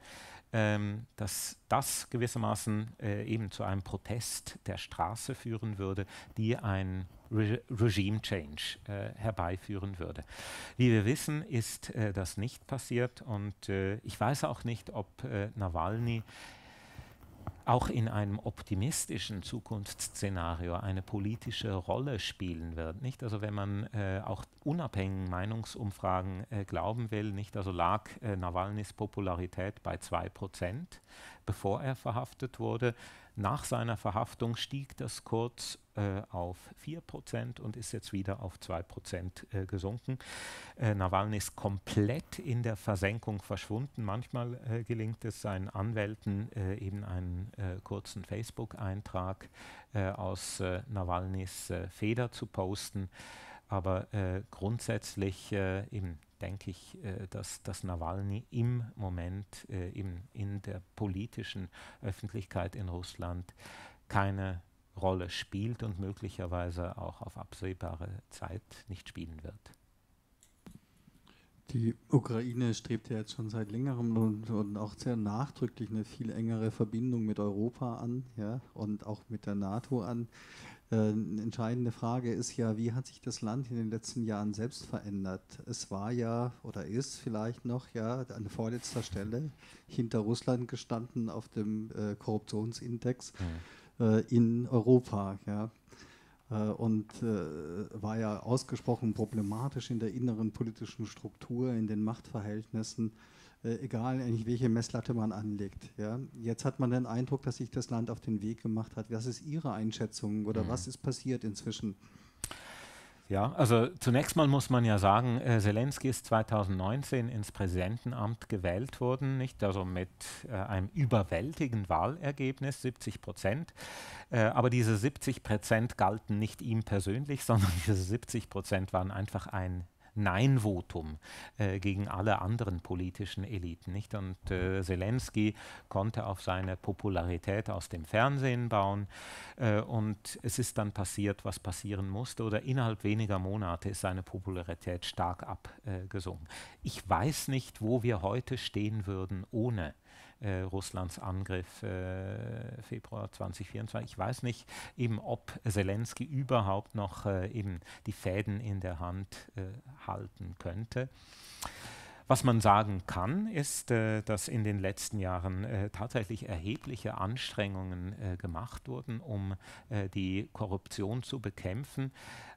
ähm, dass das gewissermaßen äh, eben zu einem Protest der Straße führen würde, die ein Re Regime-Change äh, herbeiführen würde. Wie wir wissen, ist äh, das nicht passiert und äh, ich weiß auch nicht, ob äh, Nawalny auch in einem optimistischen Zukunftsszenario eine politische Rolle spielen wird. Nicht? Also wenn man äh, auch unabhängigen Meinungsumfragen äh, glauben will, nicht? also lag äh, Nawalnys Popularität bei 2%, bevor er verhaftet wurde. Nach seiner Verhaftung stieg das kurz äh, auf 4% und ist jetzt wieder auf 2% äh, gesunken. Äh, Nawalny ist komplett in der Versenkung verschwunden. Manchmal äh, gelingt es seinen Anwälten, äh, eben einen äh, kurzen Facebook-Eintrag aus Nawalnys Feder zu posten. Aber grundsätzlich eben denke ich, äh, dass, dass Nawalny im Moment äh, im, in der politischen Öffentlichkeit in Russland keine Rolle spielt und möglicherweise auch auf absehbare Zeit nicht spielen wird. Die Ukraine strebt ja jetzt schon seit längerem und, und, auch sehr nachdrücklich eine viel engere Verbindung mit Europa an ja, und auch mit der NATO an. Äh, entscheidende Frage ist ja, wie hat sich das Land in den letzten Jahren selbst verändert? Es war ja oder ist vielleicht noch ja an vorletzter Stelle hinter Russland gestanden auf dem äh, Korruptionsindex ja. Mhm. äh, in Europa, ja. Äh, und äh, war ja ausgesprochen problematisch in der inneren politischen Struktur, in den Machtverhältnissen. Äh, egal eigentlich welche Messlatte man anlegt. Ja? Jetzt hat man den Eindruck, dass sich das Land auf den Weg gemacht hat. Was ist Ihre Einschätzung oder mhm. was ist passiert inzwischen? Ja, also zunächst mal muss man ja sagen, äh, Zelensky ist 2019 ins Präsidentenamt gewählt worden, nicht? Also mit äh, einem überwältigenden Wahlergebnis, 70 Prozent. Äh, aber diese 70 Prozent galten nicht ihm persönlich, <laughs> sondern diese 70 Prozent waren einfach ein Nein-Votum äh, gegen alle anderen politischen Eliten. Nicht? Und äh, Zelensky konnte auf seine Popularität aus dem Fernsehen bauen. Äh, und es ist dann passiert, was passieren musste. Oder innerhalb weniger Monate ist seine Popularität stark abgesunken. ich weiß nicht, wo wir heute stehen würden ohne äh, Russlands Angriff äh, Februar 2024. Ich weiß nicht, eben ob Zelensky überhaupt noch äh, eben die Fäden in der Hand äh, halten könnte. Was man sagen kann, ist, äh, dass in den letzten Jahren äh, tatsächlich erhebliche Anstrengungen äh, gemacht wurden, um die Korruption zu bekämpfen.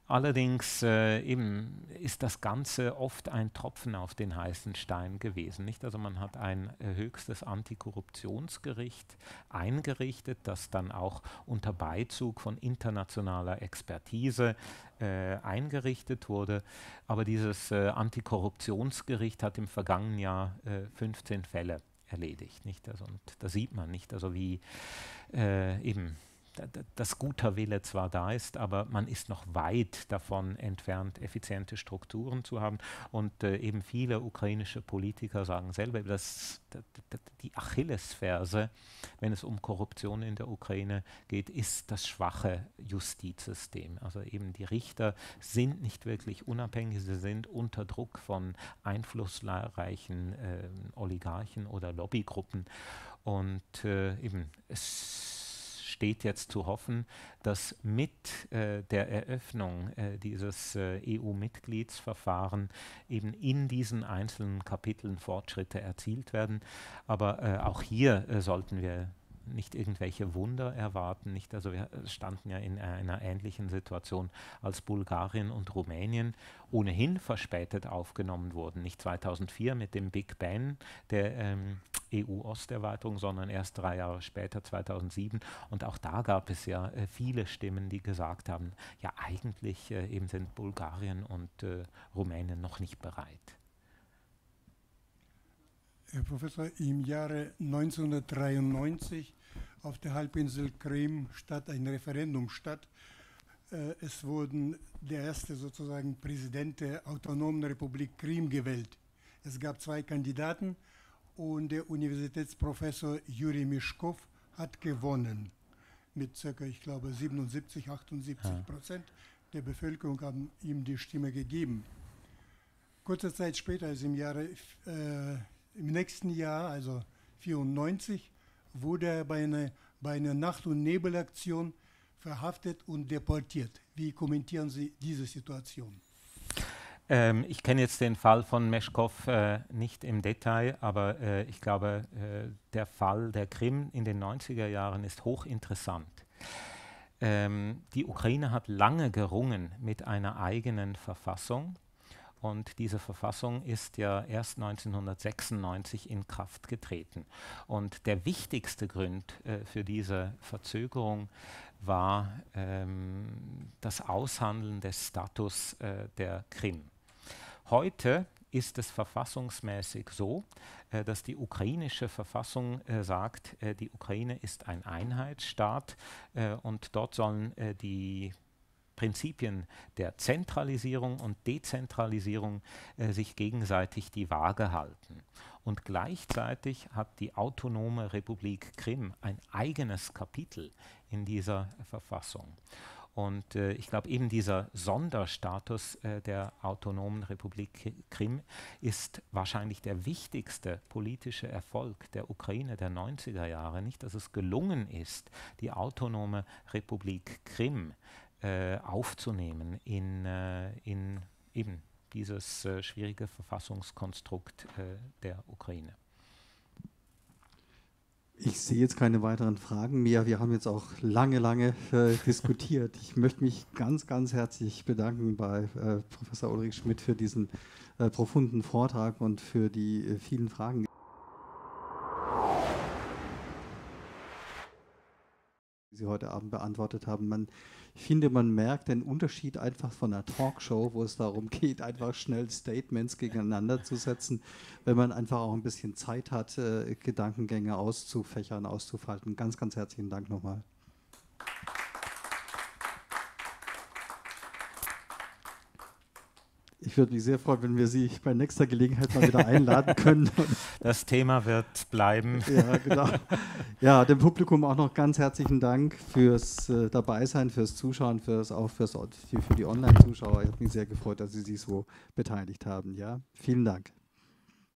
Allerdings äh, eben ist das Ganze oft ein Tropfen auf den heißen Stein gewesen. Nicht? Also man hat ein äh, höchstes Antikorruptionsgericht eingerichtet, das dann auch unter Beizug von internationaler Expertise äh, eingerichtet wurde. Aber dieses äh, Antikorruptionsgericht hat im vergangenen Jahr 15 äh, Fälle erledigt. Nicht? Also, und da sieht man nicht, also wie eben dass guter Wille zwar da ist, aber man ist noch weit davon entfernt, effiziente Strukturen zu haben. Und äh, eben viele ukrainische Politiker sagen selber, dass die Achillesferse, wenn es um Korruption in der Ukraine geht, ist das schwache Justizsystem. Also eben die Richter sind nicht wirklich unabhängig, sie sind unter Druck von einflussreichen äh, Oligarchen oder Lobbygruppen. Und äh, eben es steht jetzt zu hoffen, dass mit äh, der Eröffnung äh, dieses äh, EU-Mitgliedsverfahren eben in diesen einzelnen Kapiteln Fortschritte erzielt werden. Aber äh, auch hier äh, sollten wir nicht irgendwelche Wunder erwarten. Nicht? Also wir standen ja in einer ähnlichen Situation, als Bulgarien und Rumänien ohnehin verspätet aufgenommen wurden. Nicht 2004 mit dem Big Bang der ähm, EU-Osterweiterung, sondern erst drei Jahre später, 2007. Und auch da gab es ja äh, viele Stimmen, die gesagt haben, ja eigentlich äh, eben sind Bulgarien und äh, Rumänien noch nicht bereit. Herr Professor, im Jahre 1993 auf der Halbinsel Krim statt ein Referendum statt. Äh, es wurden der erste sozusagen Präsident der Autonomen Republik Krim gewählt. Es gab zwei Kandidaten und der Universitätsprofessor Juri Mischkow hat gewonnen mit ca. ich glaube, 77, 78 ja. Prozent der Bevölkerung haben ihm die Stimme gegeben. Kurze Zeit später, also im Jahre äh, im nächsten Jahr, also 1994, wurde er bei einer, bei einer Nacht- und Nebelaktion verhaftet und deportiert. Wie kommentieren Sie diese Situation? Ähm, ich kenne jetzt den Fall von Meschkow äh, nicht im Detail, aber äh, ich glaube, äh, der Fall der Krim in den 90er Jahren ist hochinteressant. Ähm, die Ukraine hat lange gerungen mit einer eigenen Verfassung. Und diese Verfassung ist ja erst 1996 in Kraft getreten. Und der wichtigste Grund äh, für diese Verzögerung war ähm, das Aushandeln des Status äh, der Krim. Heute ist es verfassungsmäßig so, äh, dass die ukrainische Verfassung äh, sagt, äh, die Ukraine ist ein Einheitsstaat äh, und dort sollen äh, die Prinzipien der Zentralisierung und Dezentralisierung äh, sich gegenseitig die Waage halten. Und gleichzeitig hat die autonome Republik Krim ein eigenes Kapitel in dieser Verfassung. Und äh, ich glaube, eben dieser Sonderstatus äh, der Autonomen Republik Krim ist wahrscheinlich der wichtigste politische Erfolg der Ukraine der 90er Jahre. Nicht, dass es gelungen ist, die Autonome Republik Krim äh, aufzunehmen in, äh, in eben dieses äh, schwierige Verfassungskonstrukt äh, der Ukraine. Ich sehe jetzt keine weiteren Fragen mehr. Wir haben jetzt auch lange, lange äh, diskutiert. Ich möchte mich ganz, ganz herzlich bedanken bei äh, Professor Ulrich Schmidt für diesen äh, profunden Vortrag und für die äh, vielen Fragen. die Sie heute Abend beantwortet haben. Man ich finde, man merkt den Unterschied einfach von einer Talkshow, wo es darum geht, einfach schnell Statements gegeneinander zu setzen, wenn man einfach auch ein bisschen Zeit hat, äh, Gedankengänge auszufächern, auszufalten. Ganz, ganz herzlichen Dank nochmal. Ich würde mich sehr freuen, wenn wir Sie bei nächster Gelegenheit mal wieder einladen <laughs> können. das Thema wird bleiben. Ja, genau. Ja, dem Publikum auch noch ganz herzlichen Dank fürs äh, Dabeisein, fürs Zuschauen, fürs, auch fürs, für, die Online-Zuschauer. Ich habe mich sehr gefreut, dass Sie sich so beteiligt haben. Ja, vielen Dank.